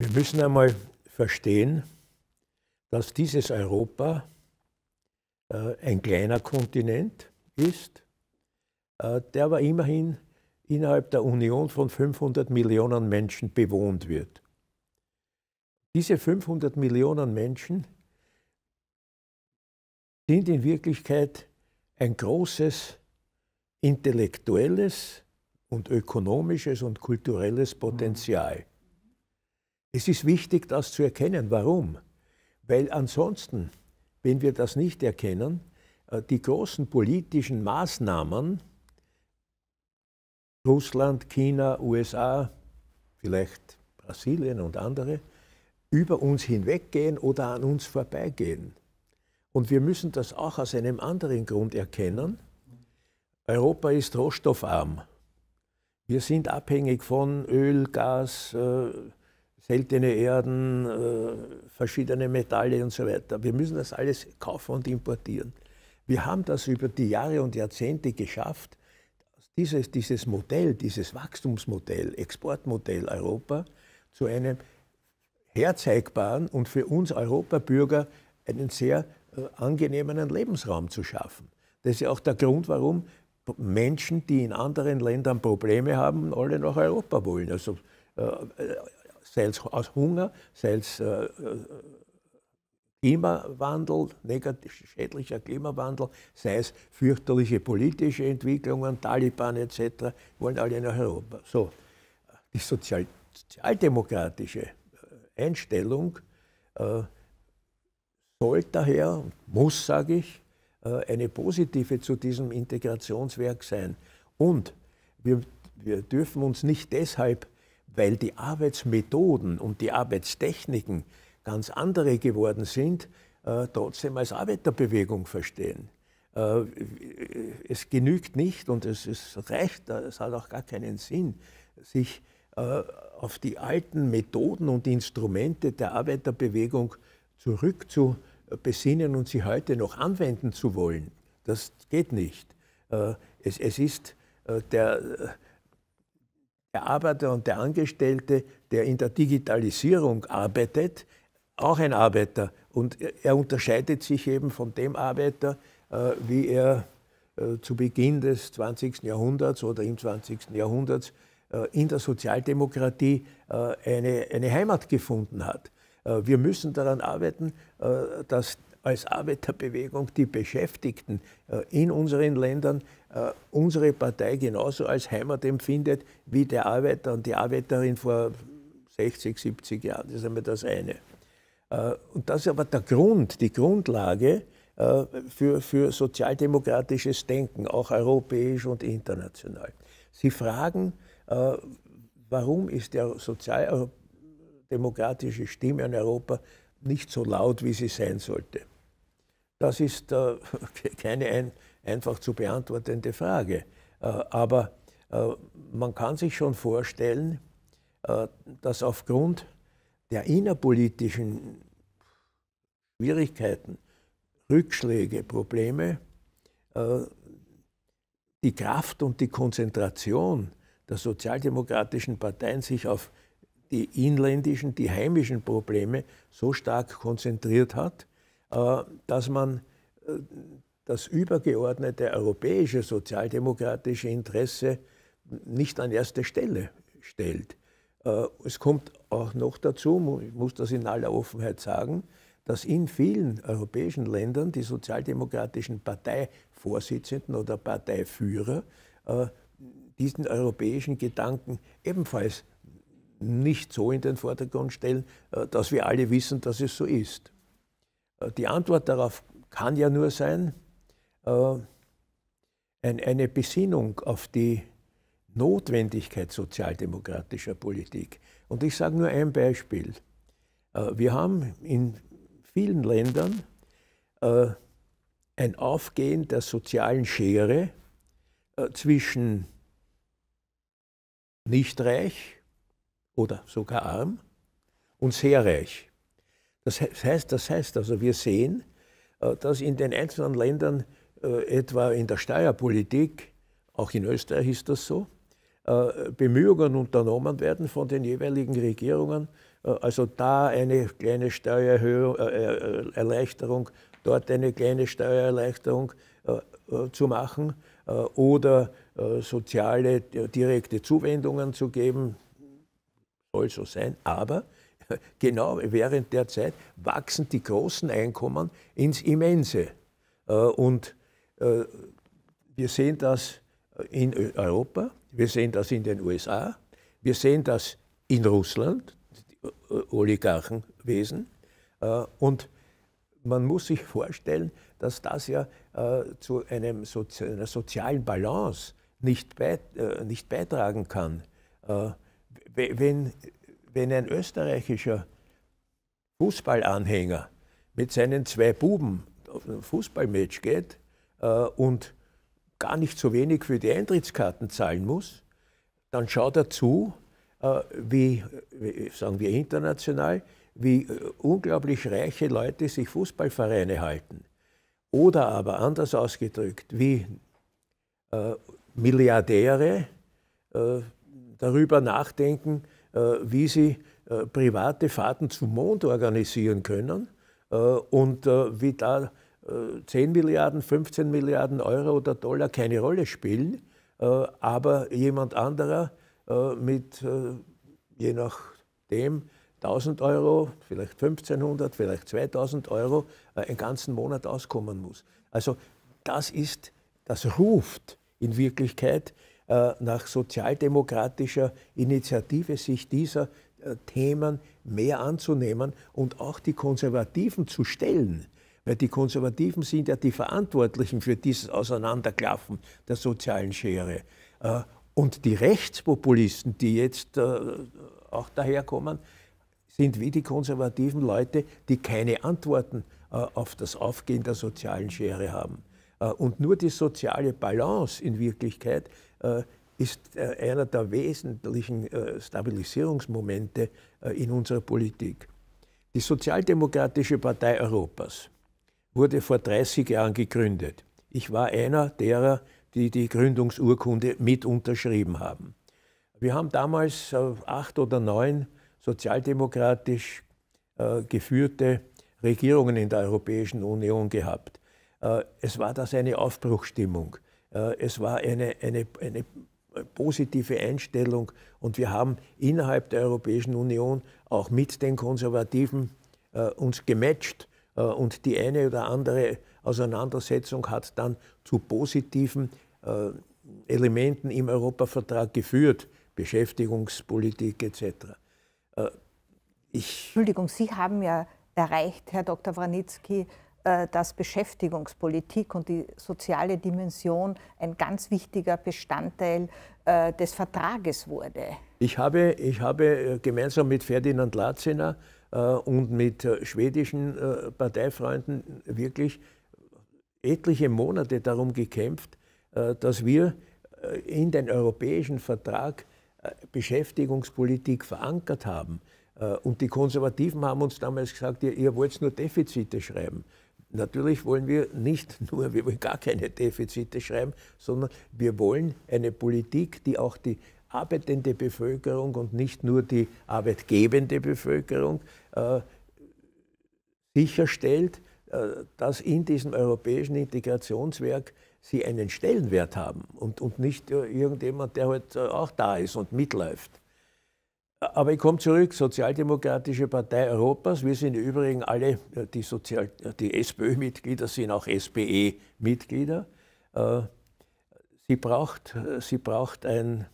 Wir müssen einmal verstehen, dass dieses Europa, äh, ein kleiner Kontinent ist, äh, der aber immerhin innerhalb der Union von 500 Millionen Menschen bewohnt wird. Diese 500 Millionen Menschen sind in Wirklichkeit ein großes intellektuelles und ökonomisches und kulturelles Potenzial. Mhm. Es ist wichtig, das zu erkennen. Warum? Weil ansonsten wenn wir das nicht erkennen, äh, die großen politischen Maßnahmen, Russland, China, USA, vielleicht Brasilien und andere, über uns hinweggehen oder an uns vorbeigehen. Und wir müssen das auch aus einem anderen Grund erkennen. Europa ist rohstoffarm. Wir sind abhängig von Öl, Gas, äh, seltene Erden, äh, verschiedene Metalle und so weiter. Wir müssen das alles kaufen und importieren. Wir haben das über die Jahre und Jahrzehnte geschafft, dieses, dieses Modell, dieses Wachstumsmodell, Exportmodell Europa zu einem herzeigbaren und für uns Europabürger einen sehr äh, angenehmen Lebensraum zu schaffen. Das ist ja auch der Grund, warum Menschen, die in anderen Ländern Probleme haben, alle nach Europa wollen. Also äh, äh sei es aus Hunger, sei es äh, äh, Klimawandel, schädlicher Klimawandel, sei es fürchterliche politische Entwicklungen, Taliban etc., wollen alle nach Europa. So, die sozial sozialdemokratische äh, Einstellung äh, soll daher, muss, sage ich, äh, eine positive zu diesem Integrationswerk sein. Und wir, wir dürfen uns nicht deshalb weil die Arbeitsmethoden und die Arbeitstechniken ganz andere geworden sind, äh, trotzdem als Arbeiterbewegung verstehen. Äh, es genügt nicht und es ist recht, äh, es hat auch gar keinen Sinn, sich auf die alten Methoden und Instrumente der Arbeiterbewegung zurückzubesinnen und sie heute noch anwenden zu wollen. Das geht nicht. Es, ist der, der Arbeiter und der Angestellte, der in der Digitalisierung arbeitet, auch ein Arbeiter. Und er unterscheidet sich eben von dem Arbeiter, äh, wie er äh, zu Beginn des 20. Jahrhunderts oder im 20. Jahrhunderts äh, in der Sozialdemokratie eine, eine Heimat gefunden hat. Wir müssen daran arbeiten, dass als Arbeiterbewegung die Beschäftigten in unseren Ländern äh, unsere Partei genauso als Heimat empfindet wie der Arbeiter und die Arbeiterin vor 60, 70 Jahren. Das ist einmal das eine. Äh, und das ist aber der Grund, die Grundlage äh, für, für sozialdemokratisches Denken, auch europäisch und international. Sie fragen, warum ist der sozialdemokratische Stimme in Europa nicht so laut, wie sie sein sollte? Das ist keine Einstellung einfach zu beantwortende Frage. Äh, aber äh, man kann sich schon vorstellen, äh, dass aufgrund der innerpolitischen Schwierigkeiten, Rückschläge, Probleme, die Kraft und die Konzentration der sozialdemokratischen Parteien sich auf die inländischen, die heimischen Probleme so stark konzentriert hat, dass man das übergeordnete europäische sozialdemokratische Interesse nicht an erste Stelle stellt. Äh, es kommt auch noch dazu, ich muss das in aller Offenheit sagen, dass in vielen europäischen Ländern die sozialdemokratischen Parteivorsitzenden oder Parteiführer äh, diesen europäischen Gedanken ebenfalls nicht so in den Vordergrund stellen, äh, dass wir alle wissen, dass es so ist. Die Antwort darauf kann ja nur sein, äh, eine Besinnung auf die Notwendigkeit sozialdemokratischer Politik. Und ich sage nur ein Beispiel. Äh, wir haben in vielen Ländern äh, ein Aufgehen der sozialen Schere zwischen nicht reich oder sogar arm und sehr reich. Das heißt, das heißt also, wir sehen, dass in den einzelnen Ländern äh, etwa in der Steuerpolitik, auch in Österreich ist das so, äh, Bemühungen unternommen werden von den jeweiligen Regierungen, äh, also da eine kleine Steuererleichterung, dort eine kleine Steuererleichterung zu machen oder soziale direkte Zuwendungen zu geben, soll so sein, aber genau während der Zeit wachsen die großen Einkommen ins Immense. Und äh, wir sehen das in Europa, wir sehen das in den USA, wir sehen das in Russland, äh, Oligarchenwesen. Äh, und man muss sich vorstellen, dass das ja zu einem Sozi einer sozialen Balance nicht, beit nicht beitragen kann. Wenn, wenn ein österreichischer Fußballanhänger mit seinen zwei Buben auf ein Fußballmatch geht, äh, und gar nicht so wenig für die Eintrittskarten zahlen muss, dann schaut er zu, äh, wie, sagen wir international, wie äh, unglaublich reiche Leute sich Fußballvereine halten. Oder aber anders ausgedrückt, wie äh, Milliardäre äh, darüber nachdenken, äh, wie sie private Fahrten zum Mond organisieren können und wie da 10 äh, Milliarden, 15 Milliarden Euro oder Dollar keine Rolle spielen, äh, aber jemand anderer äh, mit je nachdem 1000 Euro, vielleicht 1500, vielleicht 2000 Euro einen ganzen Monat auskommen muss. Also das ist, das ruft in Wirklichkeit nach sozialdemokratischer Initiative, sich dieser Themen mehr anzunehmen und auch die Konservativen zu stellen weil die Konservativen sind ja die Verantwortlichen für dieses Auseinanderklaffen der sozialen Schere. Äh, und die Rechtspopulisten, die jetzt äh, auch daherkommen, sind wie die konservativen Leute, die keine Antworten äh, auf das Aufgehen der sozialen Schere haben. Und nur die soziale Balance in Wirklichkeit ist einer der wesentlichen Stabilisierungsmomente in unserer Politik. Die Sozialdemokratische Partei Europas wurde vor 30 Jahren gegründet. Ich war einer derer, die die Gründungsurkunde mit unterschrieben haben. Wir haben damals äh, acht oder neun sozialdemokratisch äh, geführte Regierungen in der Europäischen Union gehabt. Äh, es war das eine Aufbruchstimmung. Es war eine, eine, eine positive Einstellung und wir haben innerhalb der Europäischen Union auch mit den Konservativen uns gematcht äh, und die eine oder andere Auseinandersetzung hat dann zu positiven äh, Elementen im Europavertrag geführt, Beschäftigungspolitik etc. Äh, ich Entschuldigung, Sie haben ja erreicht, Herr Dr. Wranitzky, dass Beschäftigungspolitik und die soziale Dimension ein ganz wichtiger Bestandteil des Vertrages wurde. Ich habe, ich habe gemeinsam mit Ferdinand Latziner äh, und mit äh, schwedischen äh, Parteifreunden wirklich etliche Monate darum gekämpft, dass wir in den europäischen Vertrag Beschäftigungspolitik verankert haben. Und die Konservativen haben uns damals gesagt, ihr, ihr wollt nur Defizite schreiben. Natürlich wollen wir nicht nur, wir wollen gar keine Defizite schreiben, sondern wir wollen eine Politik, die auch die arbeitende Bevölkerung und nicht nur die arbeitgebende Bevölkerung äh, sicherstellt, äh, dass in diesem europäischen Integrationswerk sie einen Stellenwert haben und, und nicht äh, irgendjemand, der halt auch da ist und mitläuft. Aber ich komme zurück, Sozialdemokratische Partei Europas. Wir sind übrigens alle, die, die SPÖ-Mitglieder sind auch SPE-Mitglieder. Sie braucht, sie braucht ein,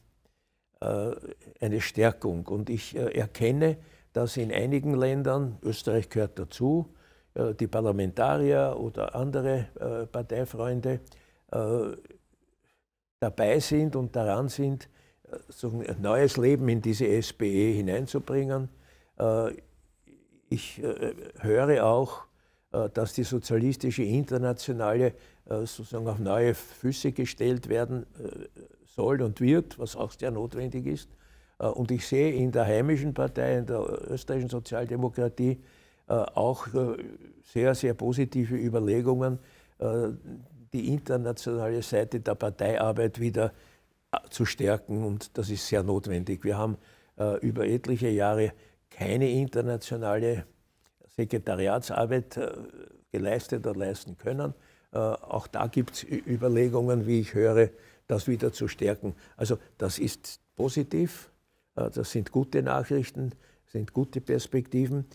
äh, eine Stärkung. Und ich äh, erkenne, dass in einigen Ländern, Österreich gehört dazu, äh, die Parlamentarier oder andere Parteifreunde dabei sind und daran sind, so ein neues Leben in diese SPE hineinzubringen. Ich höre auch, dass die sozialistische Internationale sozusagen auf neue Füße gestellt werden soll und wird, was auch sehr notwendig ist. Äh, und ich sehe in der heimischen Partei, in der österreichischen Sozialdemokratie, äh, auch äh, sehr, sehr positive Überlegungen, die internationale Seite der Parteiarbeit wieder zu stärken. Und das ist sehr notwendig. Wir haben über etliche Jahre keine internationale Sekretariatsarbeit geleistet oder leisten können. Auch da gibt es Überlegungen, wie ich höre, das wieder zu stärken. Also das ist positiv, äh, das sind gute Nachrichten, sind gute Perspektiven.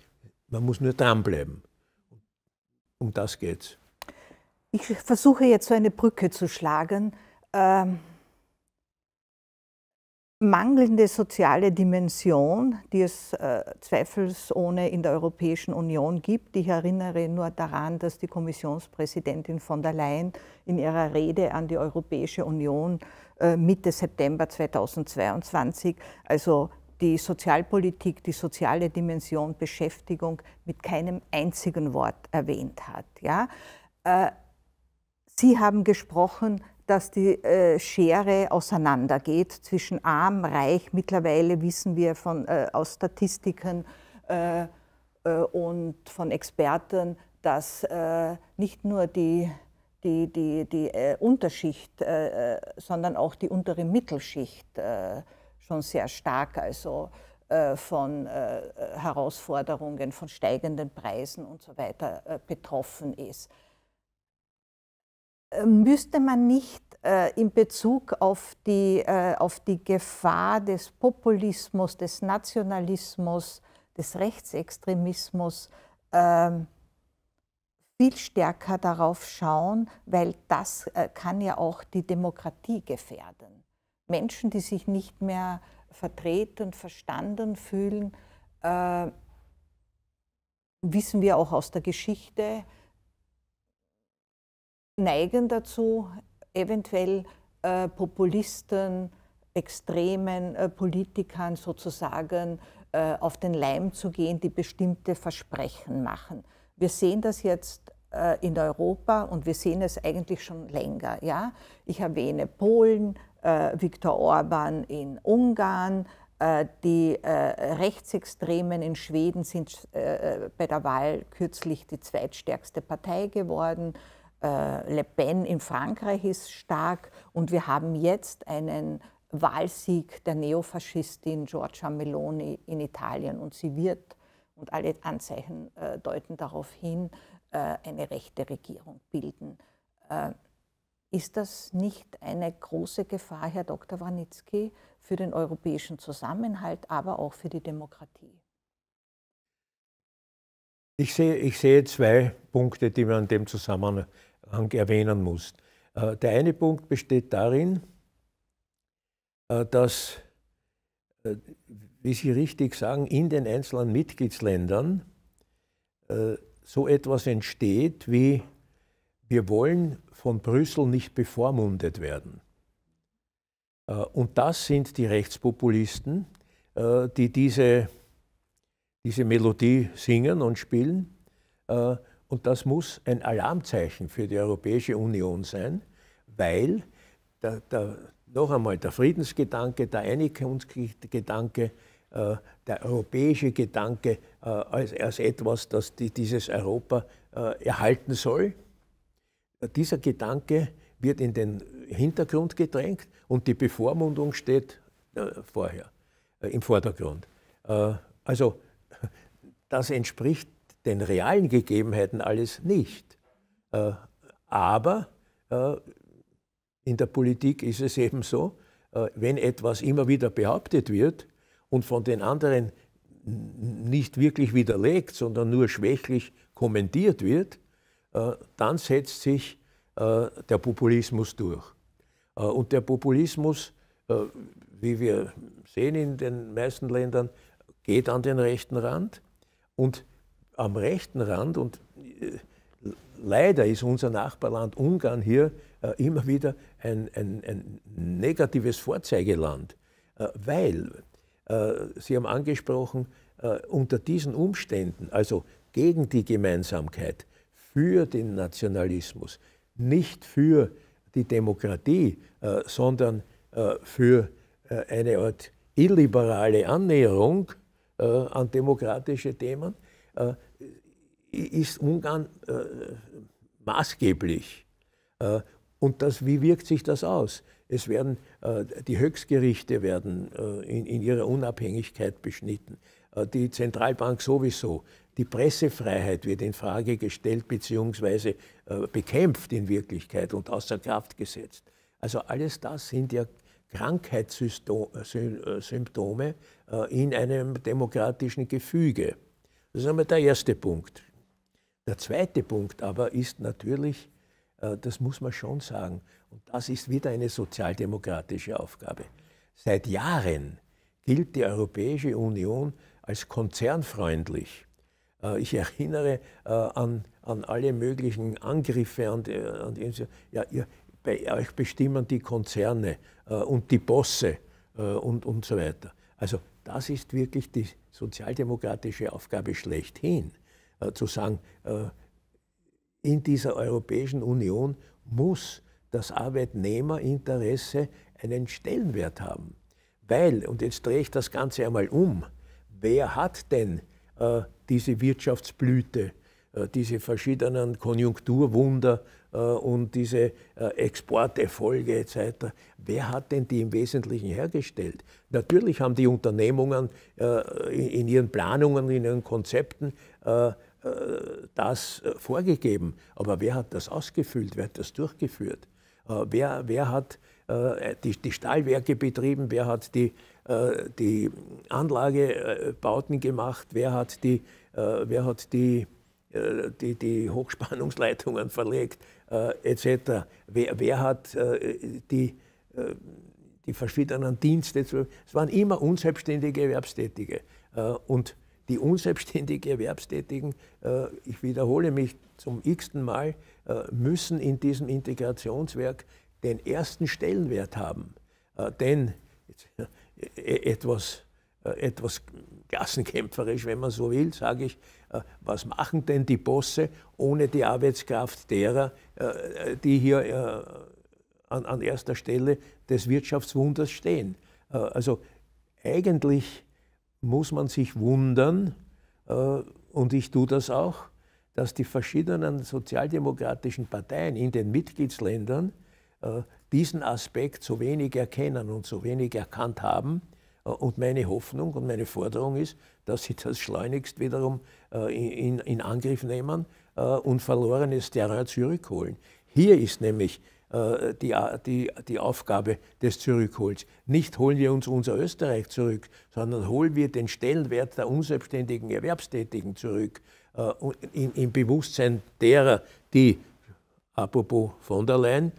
Man muss nur dranbleiben. Um das geht's. Ich versuche jetzt so eine Brücke zu schlagen. Ähm mangelnde soziale Dimension, die es äh, zweifelsohne in der Europäischen Union gibt. Ich erinnere nur daran, dass die Kommissionspräsidentin von der Leyen in ihrer Rede an die Europäische Union äh, Mitte September 2022, also die Sozialpolitik, die soziale Dimension Beschäftigung mit keinem einzigen Wort erwähnt hat. Ja? Äh, Sie haben gesprochen dass die äh, Schere auseinandergeht zwischen arm, reich. Mittlerweile wissen wir von, äh, aus Statistiken äh, und von Experten, dass nicht nur die die, die, die äh, Unterschicht, äh, sondern auch die untere Mittelschicht äh, schon sehr stark also von Herausforderungen, von steigenden Preisen und so weiter betroffen ist. Äh, müsste man nicht äh, in Bezug auf die, äh, auf die Gefahr des Populismus, des Nationalismus, des Rechtsextremismus ähm, viel stärker darauf schauen, weil das kann ja auch die Demokratie gefährden. Menschen, die sich nicht mehr vertreten und verstanden fühlen, wissen wir auch aus der Geschichte, neigen dazu, eventuell äh, Populisten, extremen äh, Politikern sozusagen äh, auf den Leim zu gehen, die bestimmte Versprechen machen. Wir sehen das jetzt äh, in Europa und wir sehen es eigentlich schon länger. Ja? Ich erwähne Polen, äh, Viktor Orban in Ungarn, äh, die Rechtsextremen in Schweden sind bei der Wahl kürzlich die zweitstärkste Partei geworden. Äh, Le Pen in Frankreich ist stark und wir haben jetzt einen Wahlsieg der Neofaschistin Giorgia Meloni in Italien und sie wird, und alle Anzeichen äh, deuten darauf hin, äh, eine rechte Regierung bilden. Ist das nicht eine große Gefahr, Herr Dr. Warnitzky, für den europäischen Zusammenhalt, aber auch für die Demokratie? Ich sehe, ich sehe zwei Punkte, die man in dem Zusammenhang erwähnen muss. Äh, der eine Punkt besteht darin, äh, dass, äh, wie Sie richtig sagen, in den einzelnen Mitgliedsländern so etwas entsteht wie, wir wollen von Brüssel nicht bevormundet werden. Und das sind die Rechtspopulisten, die diese, diese Melodie singen und spielen. Und das muss ein Alarmzeichen für die Europäische Union sein, weil der, der, noch einmal der Friedensgedanke, der Einigungsgedanke, äh, der europäische Gedanke äh, als, als, etwas, das die, dieses Europa äh, erhalten soll, dieser Gedanke wird in den Hintergrund gedrängt und die Bevormundung steht äh, vorher äh, im Vordergrund. Äh, also das entspricht den realen Gegebenheiten alles nicht. Äh, aber äh, in der Politik ist es eben so, äh, wenn etwas immer wieder behauptet wird und von den anderen nicht wirklich widerlegt, sondern nur schwächlich kommentiert wird, dann setzt sich der Populismus durch. Und der Populismus, wie wir sehen in den meisten Ländern, geht an den rechten Rand und am rechten Rand und äh, leider ist unser Nachbarland Ungarn hier äh, immer wieder ein, ein, ein negatives Vorzeigeland, äh, weil, Sie haben angesprochen, unter diesen Umständen, also gegen die Gemeinsamkeit, für den Nationalismus, nicht für die Demokratie, sondern für eine Art illiberale Annäherung an demokratische Themen, ist Ungarn äh, maßgeblich. Äh, und das, wie wirkt sich das aus? Es werden äh, die Höchstgerichte werden äh, in, in, ihrer Unabhängigkeit beschnitten, äh, die Zentralbank sowieso, die Pressefreiheit wird in Frage gestellt bzw. Äh, bekämpft in Wirklichkeit und außer Kraft gesetzt. Also alles das sind ja Krankheitssymptome in einem demokratischen Gefüge. Das ist einmal der erste Punkt. Der zweite Punkt aber ist natürlich, äh, das muss man schon sagen, und das ist wieder eine sozialdemokratische Aufgabe. Seit Jahren gilt die Europäische Union als konzernfreundlich. Äh, ich erinnere äh, an, an alle möglichen Angriffe. Und, und, ja, ihr, bei euch bestimmen die Konzerne und die Bosse und, und so weiter. Also das ist wirklich die sozialdemokratische Aufgabe schlechthin. Äh, zu sagen, äh, in dieser Europäischen Union muss das Arbeitnehmerinteresse einen Stellenwert haben. Weil, und jetzt drehe ich das Ganze einmal um, wer hat denn äh, diese Wirtschaftsblüte, äh, diese verschiedenen Konjunkturwunder äh, und diese äh, Exporterfolge etc., wer hat denn die im Wesentlichen hergestellt? Natürlich haben die Unternehmungen in, in, ihren Planungen, in ihren Konzepten äh, das äh, vorgegeben. Aber wer hat das ausgefüllt? Wer hat das durchgeführt? Äh, wer, wer hat die, die Stahlwerke betrieben? Wer hat die, die Anlagebauten gemacht? Wer hat die, wer hat die, die, die Hochspannungsleitungen verlegt? etc. Wer, wer hat die, die verschiedenen Dienste? Es waren immer unselbstständige Erwerbstätige. und die unselbstständig Erwerbstätigen, äh, ich wiederhole mich zum x-ten Mal, äh, müssen in diesem Integrationswerk den ersten Stellenwert haben. Äh, denn e-, etwas, etwas klassenkämpferisch, wenn man so will, sage ich, was machen denn die Bosse ohne die Arbeitskraft derer, die hier an, an erster Stelle des Wirtschaftswunders stehen? Also eigentlich muss man sich wundern, äh, und ich tue das auch, dass die verschiedenen sozialdemokratischen Parteien in den Mitgliedsländern äh, diesen Aspekt so wenig erkennen und so wenig erkannt haben. Äh, und meine Hoffnung und meine Forderung ist, dass sie das schleunigst wiederum in, Angriff nehmen und verlorenes Terrain zurückholen. Hier ist nämlich äh, die, äh, die, die Aufgabe des Zurückholens. Nicht holen wir uns unser Österreich zurück, sondern holen wir den Stellenwert der unselbstständigen Erwerbstätigen zurück, äh, im, im Bewusstsein derer, die, apropos von der Leyen,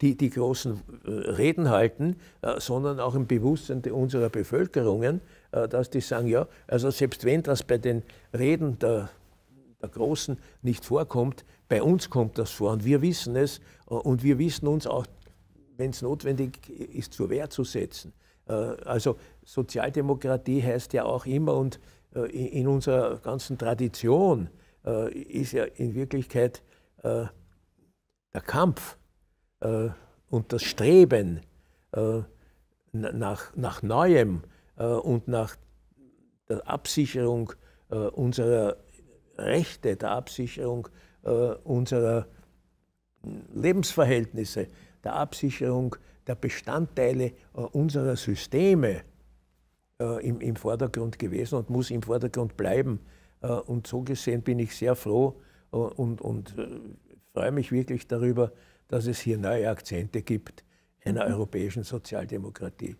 die die großen Reden halten, sondern auch im Bewusstsein unserer Bevölkerungen, dass die sagen, ja, also selbst wenn das bei den Reden der der Großen nicht vorkommt. Bei uns kommt das vor und wir wissen es äh, und wir wissen uns auch, wenn es notwendig ist, zur Wehr zu setzen. Äh, also Sozialdemokratie heißt ja auch immer und äh, in unserer ganzen Tradition ist ja in Wirklichkeit der Kampf und das Streben nach, nach Neuem und nach der Absicherung unserer Rechte, der Absicherung äh, unserer Lebensverhältnisse, der Absicherung der Bestandteile äh, unserer Systeme äh, im, im, Vordergrund gewesen und muss im Vordergrund bleiben. Äh, und so gesehen bin ich sehr froh äh, und, und äh, freue mich wirklich darüber, dass es hier neue Akzente gibt einer europäischen Sozialdemokratie.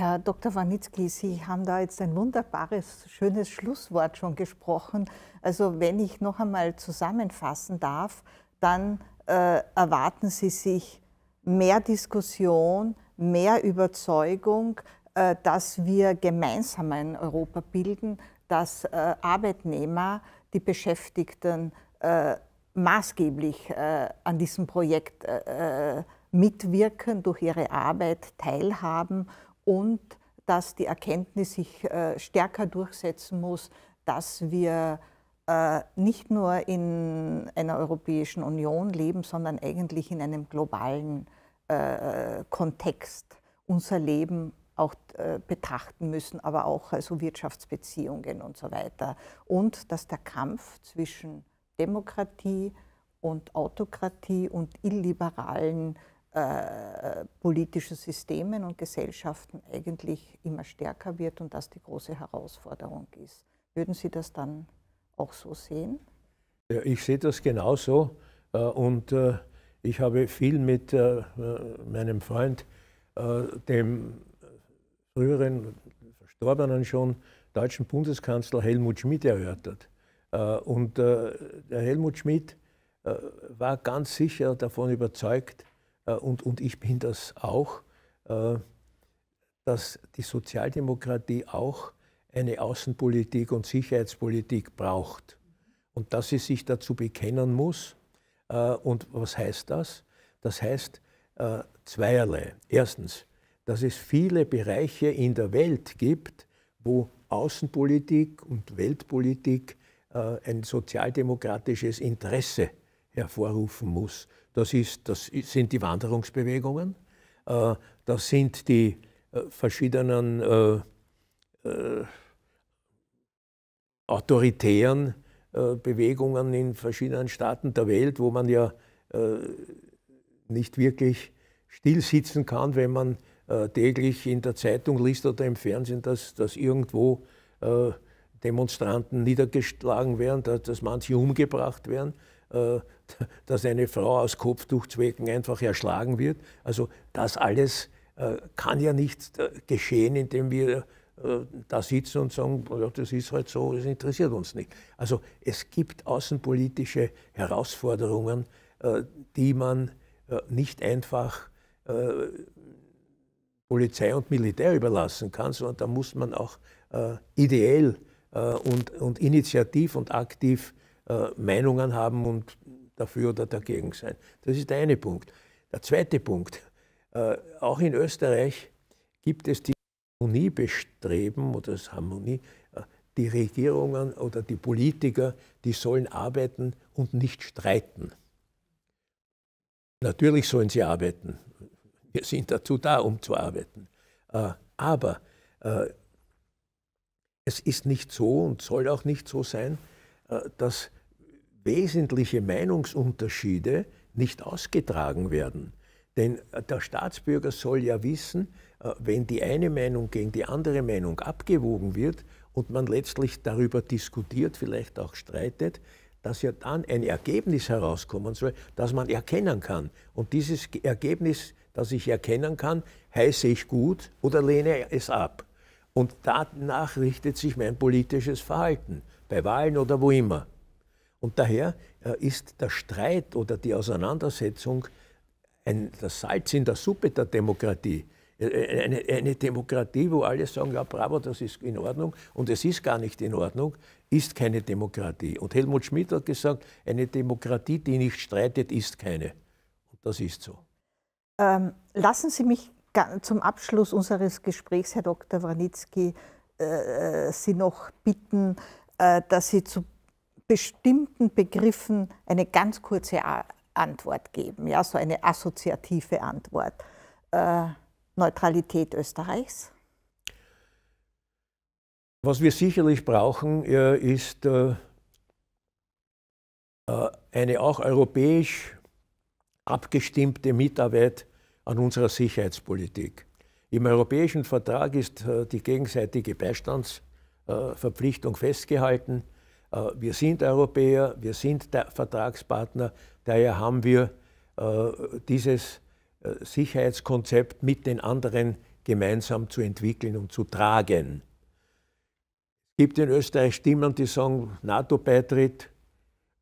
Herr Dr. Wanitzki, Sie haben da jetzt ein wunderbares, schönes Schlusswort schon gesprochen. Also wenn ich noch einmal zusammenfassen darf, dann äh, erwarten Sie sich mehr Diskussion, mehr Überzeugung, äh, dass wir gemeinsam ein Europa bilden, dass äh, Arbeitnehmer, die Beschäftigten äh, maßgeblich äh, an diesem Projekt äh, mitwirken, durch ihre Arbeit teilhaben und dass die Erkenntnis sich äh, stärker durchsetzen muss, dass wir äh, nicht nur in einer Europäischen Union leben, sondern eigentlich in einem globalen äh, Kontext unser Leben auch äh, betrachten müssen, aber auch also Wirtschaftsbeziehungen und so weiter. Und dass der Kampf zwischen Demokratie und Autokratie und illiberalen äh, politischen Systemen und Gesellschaften eigentlich immer stärker wird und das die große Herausforderung ist. Würden Sie das dann auch so sehen? Ja, ich sehe das genauso äh, und äh, ich habe viel mit meinem Freund, dem früheren, verstorbenen schon, deutschen Bundeskanzler Helmut Schmidt erörtert. Und der Helmut Schmidt war ganz sicher davon überzeugt, äh, und, und ich bin das auch, äh, dass die Sozialdemokratie auch eine Außenpolitik und Sicherheitspolitik braucht und dass sie sich dazu bekennen muss. Äh, und was heißt das? Das heißt zweierlei. Erstens, dass es viele Bereiche in der Welt gibt, wo Außenpolitik und Weltpolitik ein sozialdemokratisches Interesse hervorrufen muss, das, ist, das sind die Wanderungsbewegungen, äh, das sind die äh, verschiedenen äh, autoritären Bewegungen in verschiedenen Staaten der Welt, wo man ja nicht wirklich still sitzen kann, wenn man täglich in der Zeitung liest oder im Fernsehen, dass, dass irgendwo Demonstranten niedergeschlagen werden, dass, dass manche umgebracht werden, dass eine Frau aus Kopftuchzwecken einfach erschlagen wird. Also das alles äh, kann ja nicht äh, geschehen, indem wir äh, da sitzen und sagen, ja, das ist halt so, das interessiert uns nicht. Also es gibt außenpolitische Herausforderungen, äh, die man äh, nicht einfach äh, Polizei und Militär überlassen kann, sondern da muss man auch ideell und, und initiativ und aktiv Meinungen haben und dafür oder dagegen sein. Das ist der eine Punkt. Der zweite Punkt. Äh, auch in Österreich gibt es die Harmoniebestreben oder das Harmonie. Äh, die Regierungen oder die Politiker, die sollen arbeiten und nicht streiten. Natürlich sollen sie arbeiten. Wir sind dazu da, um zu arbeiten. Äh, aber äh, es ist nicht so und soll auch nicht so sein, äh, dass wesentliche Meinungsunterschiede nicht ausgetragen werden. Denn äh, der Staatsbürger soll ja wissen, äh, wenn die eine Meinung gegen die andere Meinung abgewogen wird und man letztlich darüber diskutiert, vielleicht auch streitet, dass ja dann ein Ergebnis herauskommen soll, das man erkennen kann. Und dieses Ergebnis, das ich erkennen kann, heiße ich gut oder lehne es ab. Und danach richtet sich mein politisches Verhalten, bei Wahlen oder wo immer. Und daher äh, ist der Streit oder die Auseinandersetzung ein, das Salz in der Suppe der Demokratie. Äh, äh, eine, eine, Demokratie, wo alle sagen, ja bravo, das ist in Ordnung und es ist gar nicht in Ordnung, ist keine Demokratie. Und Helmut Schmidt hat gesagt, eine Demokratie, die nicht streitet, ist keine. Und das ist so. Ähm, lassen Sie mich zum Abschluss unseres Gesprächs, Herr Dr. Wranitzky, äh, Sie noch bitten, äh, dass Sie zu bestimmten Begriffen eine ganz kurze Antwort geben, ja, so eine assoziative Antwort. Äh, Neutralität Österreichs? Was wir sicherlich brauchen, ist äh, äh, eine auch europäisch abgestimmte Mitarbeit an unserer Sicherheitspolitik. Im europäischen Vertrag ist äh, die gegenseitige Beistandsverpflichtung festgehalten. Äh, wir sind Europäer, wir sind Vertragspartner, daher haben wir äh, dieses äh, Sicherheitskonzept mit den anderen gemeinsam zu entwickeln und zu tragen. Es gibt in Österreich Stimmen, die sagen, NATO-Beitritt,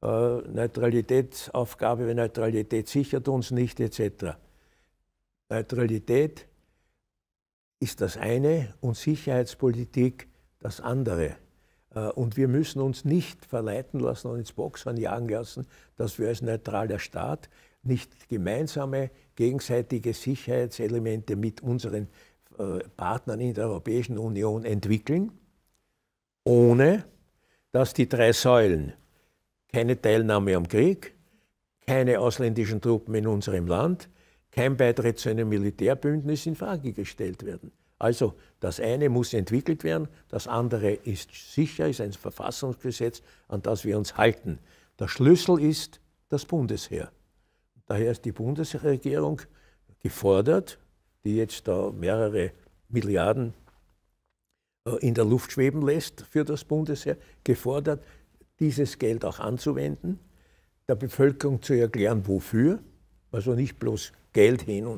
Neutralitätsaufgabe, Neutralität sichert uns nicht etc. Neutralität ist das eine und Sicherheitspolitik das andere. Äh, und wir müssen uns nicht verleiten lassen und ins Boxhorn jagen lassen, dass wir als neutraler Staat nicht gemeinsame gegenseitige Sicherheitselemente mit unseren äh, Partnern in der Europäischen Union entwickeln, ohne dass die drei Säulen keine Teilnahme am Krieg, keine ausländischen Truppen in unserem Land, kein Beitritt zu einem Militärbündnis in Frage gestellt werden. Also das eine muss entwickelt werden, das andere ist sicher, ist ein Verfassungsgesetz, an das wir uns halten. Der Schlüssel ist das Bundesheer. Daher ist die Bundesregierung gefordert, die jetzt da mehrere Milliarden äh, in der Luft schweben lässt für das Bundesheer, gefordert, dieses Geld auch anzuwenden, der Bevölkerung zu erklären, wofür. Also nicht bloß Geld hin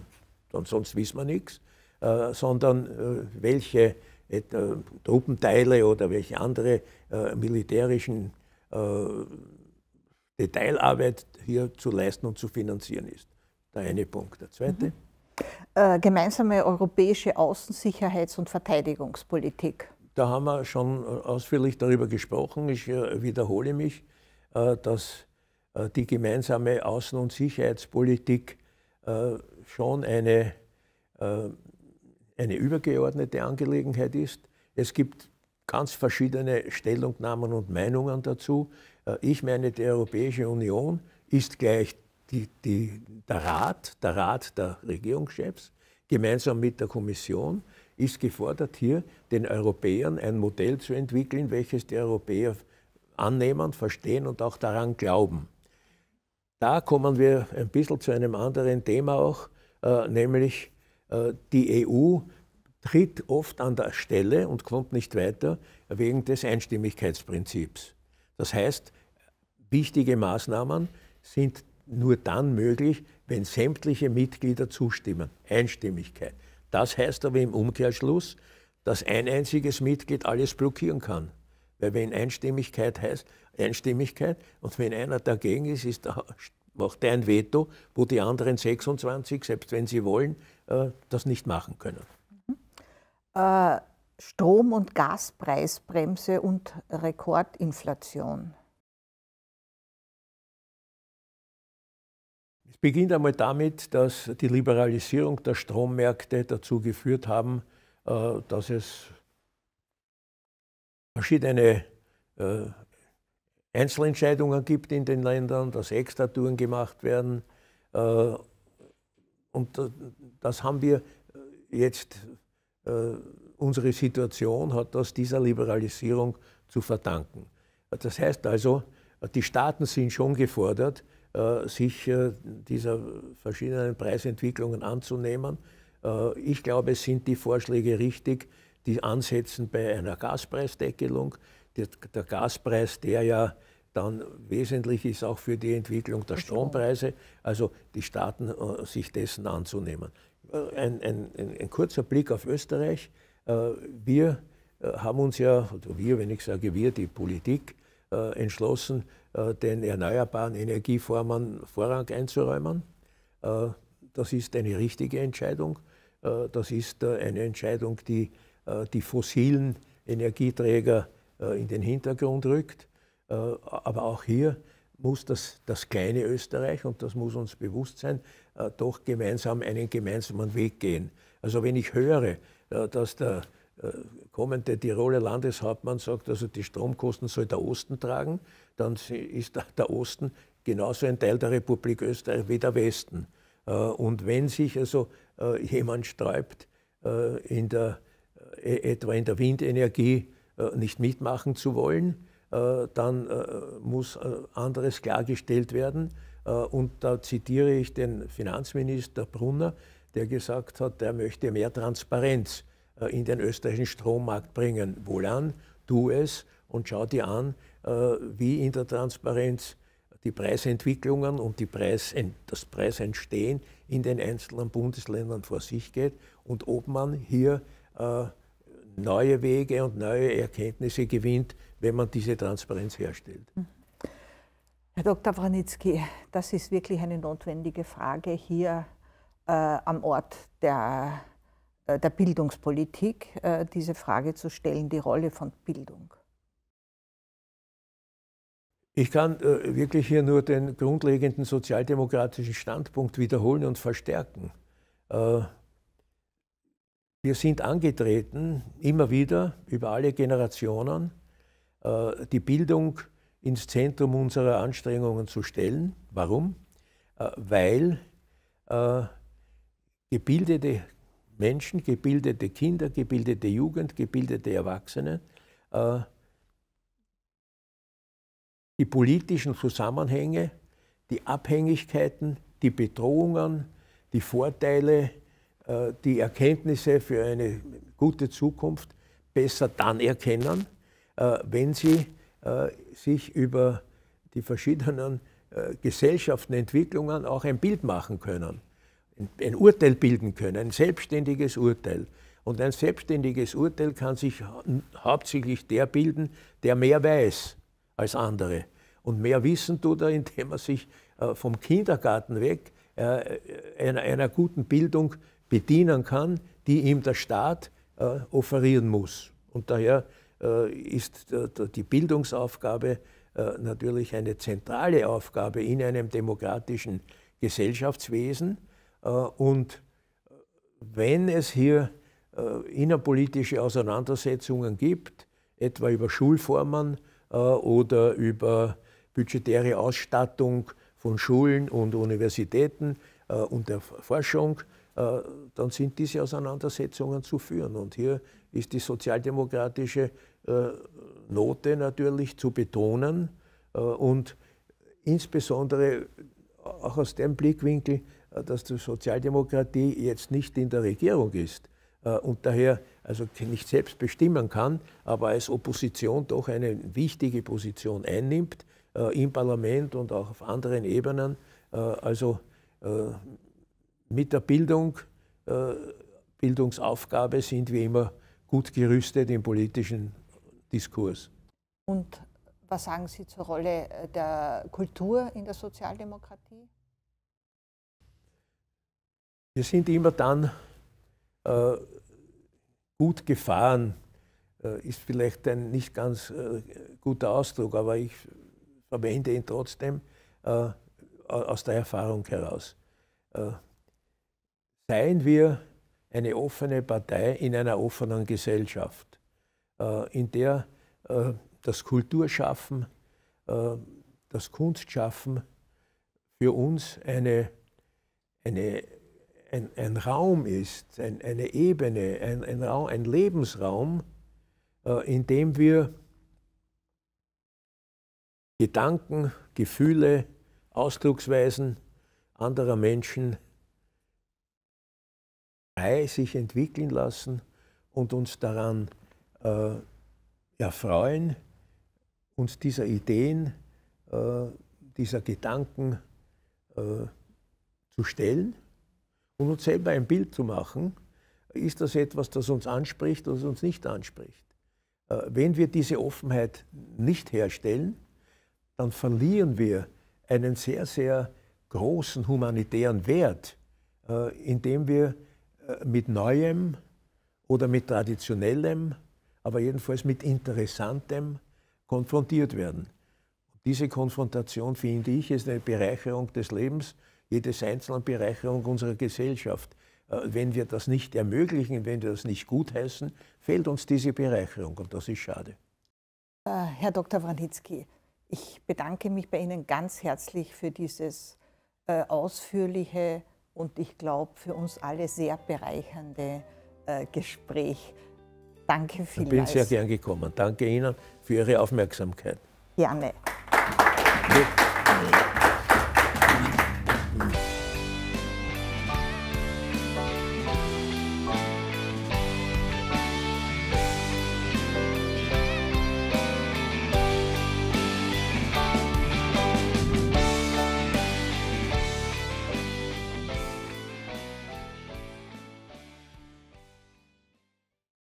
und sonst wissen wir nichts, äh, sondern äh, welche äh, Truppenteile oder welche andere militärischen Detailarbeit hier zu leisten und zu finanzieren ist. Der eine Punkt. Der zweite. Mhm. gemeinsame europäische Außensicherheits- und Verteidigungspolitik. Da haben wir schon ausführlich darüber gesprochen. Ich wiederhole mich, dass die gemeinsame Außen- und Sicherheitspolitik schon eine eine übergeordnete Angelegenheit ist. Es gibt ganz verschiedene Stellungnahmen und Meinungen dazu. Äh, ich meine, die Europäische Union ist gleich die, die, der Rat, der Rat der Regierungschefs, gemeinsam mit der Kommission, ist gefordert, hier den Europäern ein Modell zu entwickeln, welches die Europäer annehmen, verstehen und auch daran glauben. Da kommen wir ein bisschen zu einem anderen Thema auch, äh, nämlich äh, die EU tritt oft an der Stelle und kommt nicht weiter wegen des Einstimmigkeitsprinzips. Das heißt, wichtige Maßnahmen sind nur dann möglich, wenn sämtliche Mitglieder zustimmen. Einstimmigkeit. Das heißt aber im Umkehrschluss, dass ein einziges Mitglied alles blockieren kann. Weil wenn Einstimmigkeit heißt, Einstimmigkeit und wenn einer dagegen ist, ist der macht ein Veto, wo die anderen 26, selbst wenn sie wollen, äh, das nicht machen können. Äh, Strom- und Gaspreisbremse und Rekordinflation. Es beginnt einmal damit, dass die Liberalisierung der Strommärkte dazu geführt haben, äh, dass es verschiedene Einzelentscheidungen gibt in den Ländern, dass Extratouren gemacht werden. Äh, und das haben wir äh, jetzt, äh, unsere Situation hat das dieser Liberalisierung zu verdanken. Das heißt also, die Staaten sind schon gefordert, sich dieser verschiedenen Preisentwicklungen anzunehmen. Ich glaube, es sind die Vorschläge richtig, die ansetzen bei einer Gaspreisdeckelung. Der Gaspreis, der ja dann wesentlich ist auch für die Entwicklung der Strompreise, also die Staaten äh, sich dessen anzunehmen. Äh, ein, ein, ein kurzer Blick auf Österreich. Äh, wir haben uns ja, oder wir, wenn ich sage wir, die Politik, entschlossen, den erneuerbaren Energieformen Vorrang einzuräumen. Das ist eine richtige Entscheidung. Das ist eine Entscheidung, die die fossilen Energieträger in den Hintergrund rückt. Äh, aber auch hier muss das, das kleine Österreich, und das muss uns bewusst sein, äh, doch gemeinsam einen gemeinsamen Weg gehen. Also wenn ich höre, äh, dass der kommende Tiroler Landeshauptmann sagt, also die Stromkosten soll der Osten tragen, dann ist der Osten genauso ein Teil der Republik Österreich wie der Westen. Und wenn sich also jemand sträubt, in der, e-, etwa in der Windenergie nicht mitmachen zu wollen, äh, dann äh, muss äh, anderes klargestellt werden. Und da zitiere ich den Finanzminister Brunner, der gesagt hat, er möchte mehr Transparenz in den österreichischen Strommarkt bringen. Wohlan, tu es und schau dir an, wie in der Transparenz die Preisentwicklungen und die Preis, das Preisentstehen in den einzelnen Bundesländern vor sich geht und ob man hier neue Wege und neue Erkenntnisse gewinnt, wenn man diese Transparenz herstellt. Mhm. Herr Dr. Wranitzky, das ist wirklich eine notwendige Frage hier äh, am Ort der, äh, der Bildungspolitik, äh, diese Frage zu stellen, die Rolle von Bildung. Ich kann äh, wirklich hier nur den grundlegenden sozialdemokratischen Standpunkt wiederholen und verstärken. Äh, wir sind angetreten, immer wieder, über alle Generationen, äh, die Bildung ins Zentrum unserer Anstrengungen zu stellen. Warum? Äh, weil äh, gebildete Menschen, gebildete Kinder, gebildete Jugend, gebildete Erwachsene die politischen Zusammenhänge, die Abhängigkeiten, die Bedrohungen, die Vorteile, die Erkenntnisse für eine gute Zukunft besser dann erkennen, äh, wenn sie äh, sich über die verschiedenen äh, Gesellschaften, Entwicklungen auch ein Bild machen können, ein Urteil bilden können, ein selbstständiges Urteil. Und ein selbstständiges Urteil kann sich hauptsächlich der bilden, der mehr weiß als andere. Und mehr wissen tut er, indem er sich vom Kindergarten weg einer, einer guten Bildung bedienen kann, die ihm der Staat offerieren muss. Und daher äh, ist äh, die Bildungsaufgabe äh, natürlich eine zentrale Aufgabe in einem demokratischen Gesellschaftswesen. Und wenn es hier innerpolitische Auseinandersetzungen gibt, etwa über Schulformen oder über budgetäre Ausstattung von Schulen und Universitäten und der Forschung, dann sind diese Auseinandersetzungen zu führen. Und hier ist die sozialdemokratische äh, Note natürlich zu betonen äh, und insbesondere auch aus dem Blickwinkel, äh, dass die Sozialdemokratie jetzt nicht in der Regierung ist und daher also nicht selbst bestimmen kann, aber als Opposition doch eine wichtige Position einnimmt im Parlament und auch auf anderen Ebenen. also mit der Bildung, Bildungsaufgabe sind wir immer gut gerüstet im politischen Diskurs. Und was sagen Sie zur Rolle äh, der Kultur in der Sozialdemokratie? Wir sind immer dann äh, gut gefahren, äh, ist vielleicht ein nicht ganz äh, guter Ausdruck, aber ich verwende ihn trotzdem äh, aus der Erfahrung heraus. Äh, seien wir eine offene Partei in einer offenen Gesellschaft, äh, in der äh, das Kulturschaffen, äh, das Kunstschaffen für uns eine, eine, ein, ein Raum ist, ein, eine Ebene, ein, ein, Raum, ein Lebensraum, in dem wir Gedanken, Gefühle, Ausdrucksweisen anderer Menschen frei sich entwickeln lassen und uns daran äh, erfreuen, uns dieser Ideen, äh, dieser Gedanken äh, zu stellen und uns selber ein Bild zu machen, ist das etwas, das uns anspricht oder uns nicht anspricht. Äh, wenn wir diese Offenheit nicht herstellen, dann verlieren wir einen sehr, sehr großen humanitären Wert, äh, indem wir äh, mit Neuem oder mit Traditionellem, aber jedenfalls mit Interessantem konfrontiert werden. Diese Konfrontation, finde ich, ist eine Bereicherung des Lebens, jedes einzelnen Bereicherung unserer Gesellschaft. Äh, wenn wir das nicht ermöglichen, wenn wir das nicht gutheißen, fehlt uns diese Bereicherung und das ist schade. Äh, Herr Dr. Wranitzky, ich bedanke mich bei Ihnen ganz herzlich für dieses ausführliche und ich glaube für uns alle sehr bereichernde äh, Gespräch. Danke vielmals. Ich bin sehr gern gekommen. Danke Ihnen für Ihre Aufmerksamkeit. Gerne. Ja,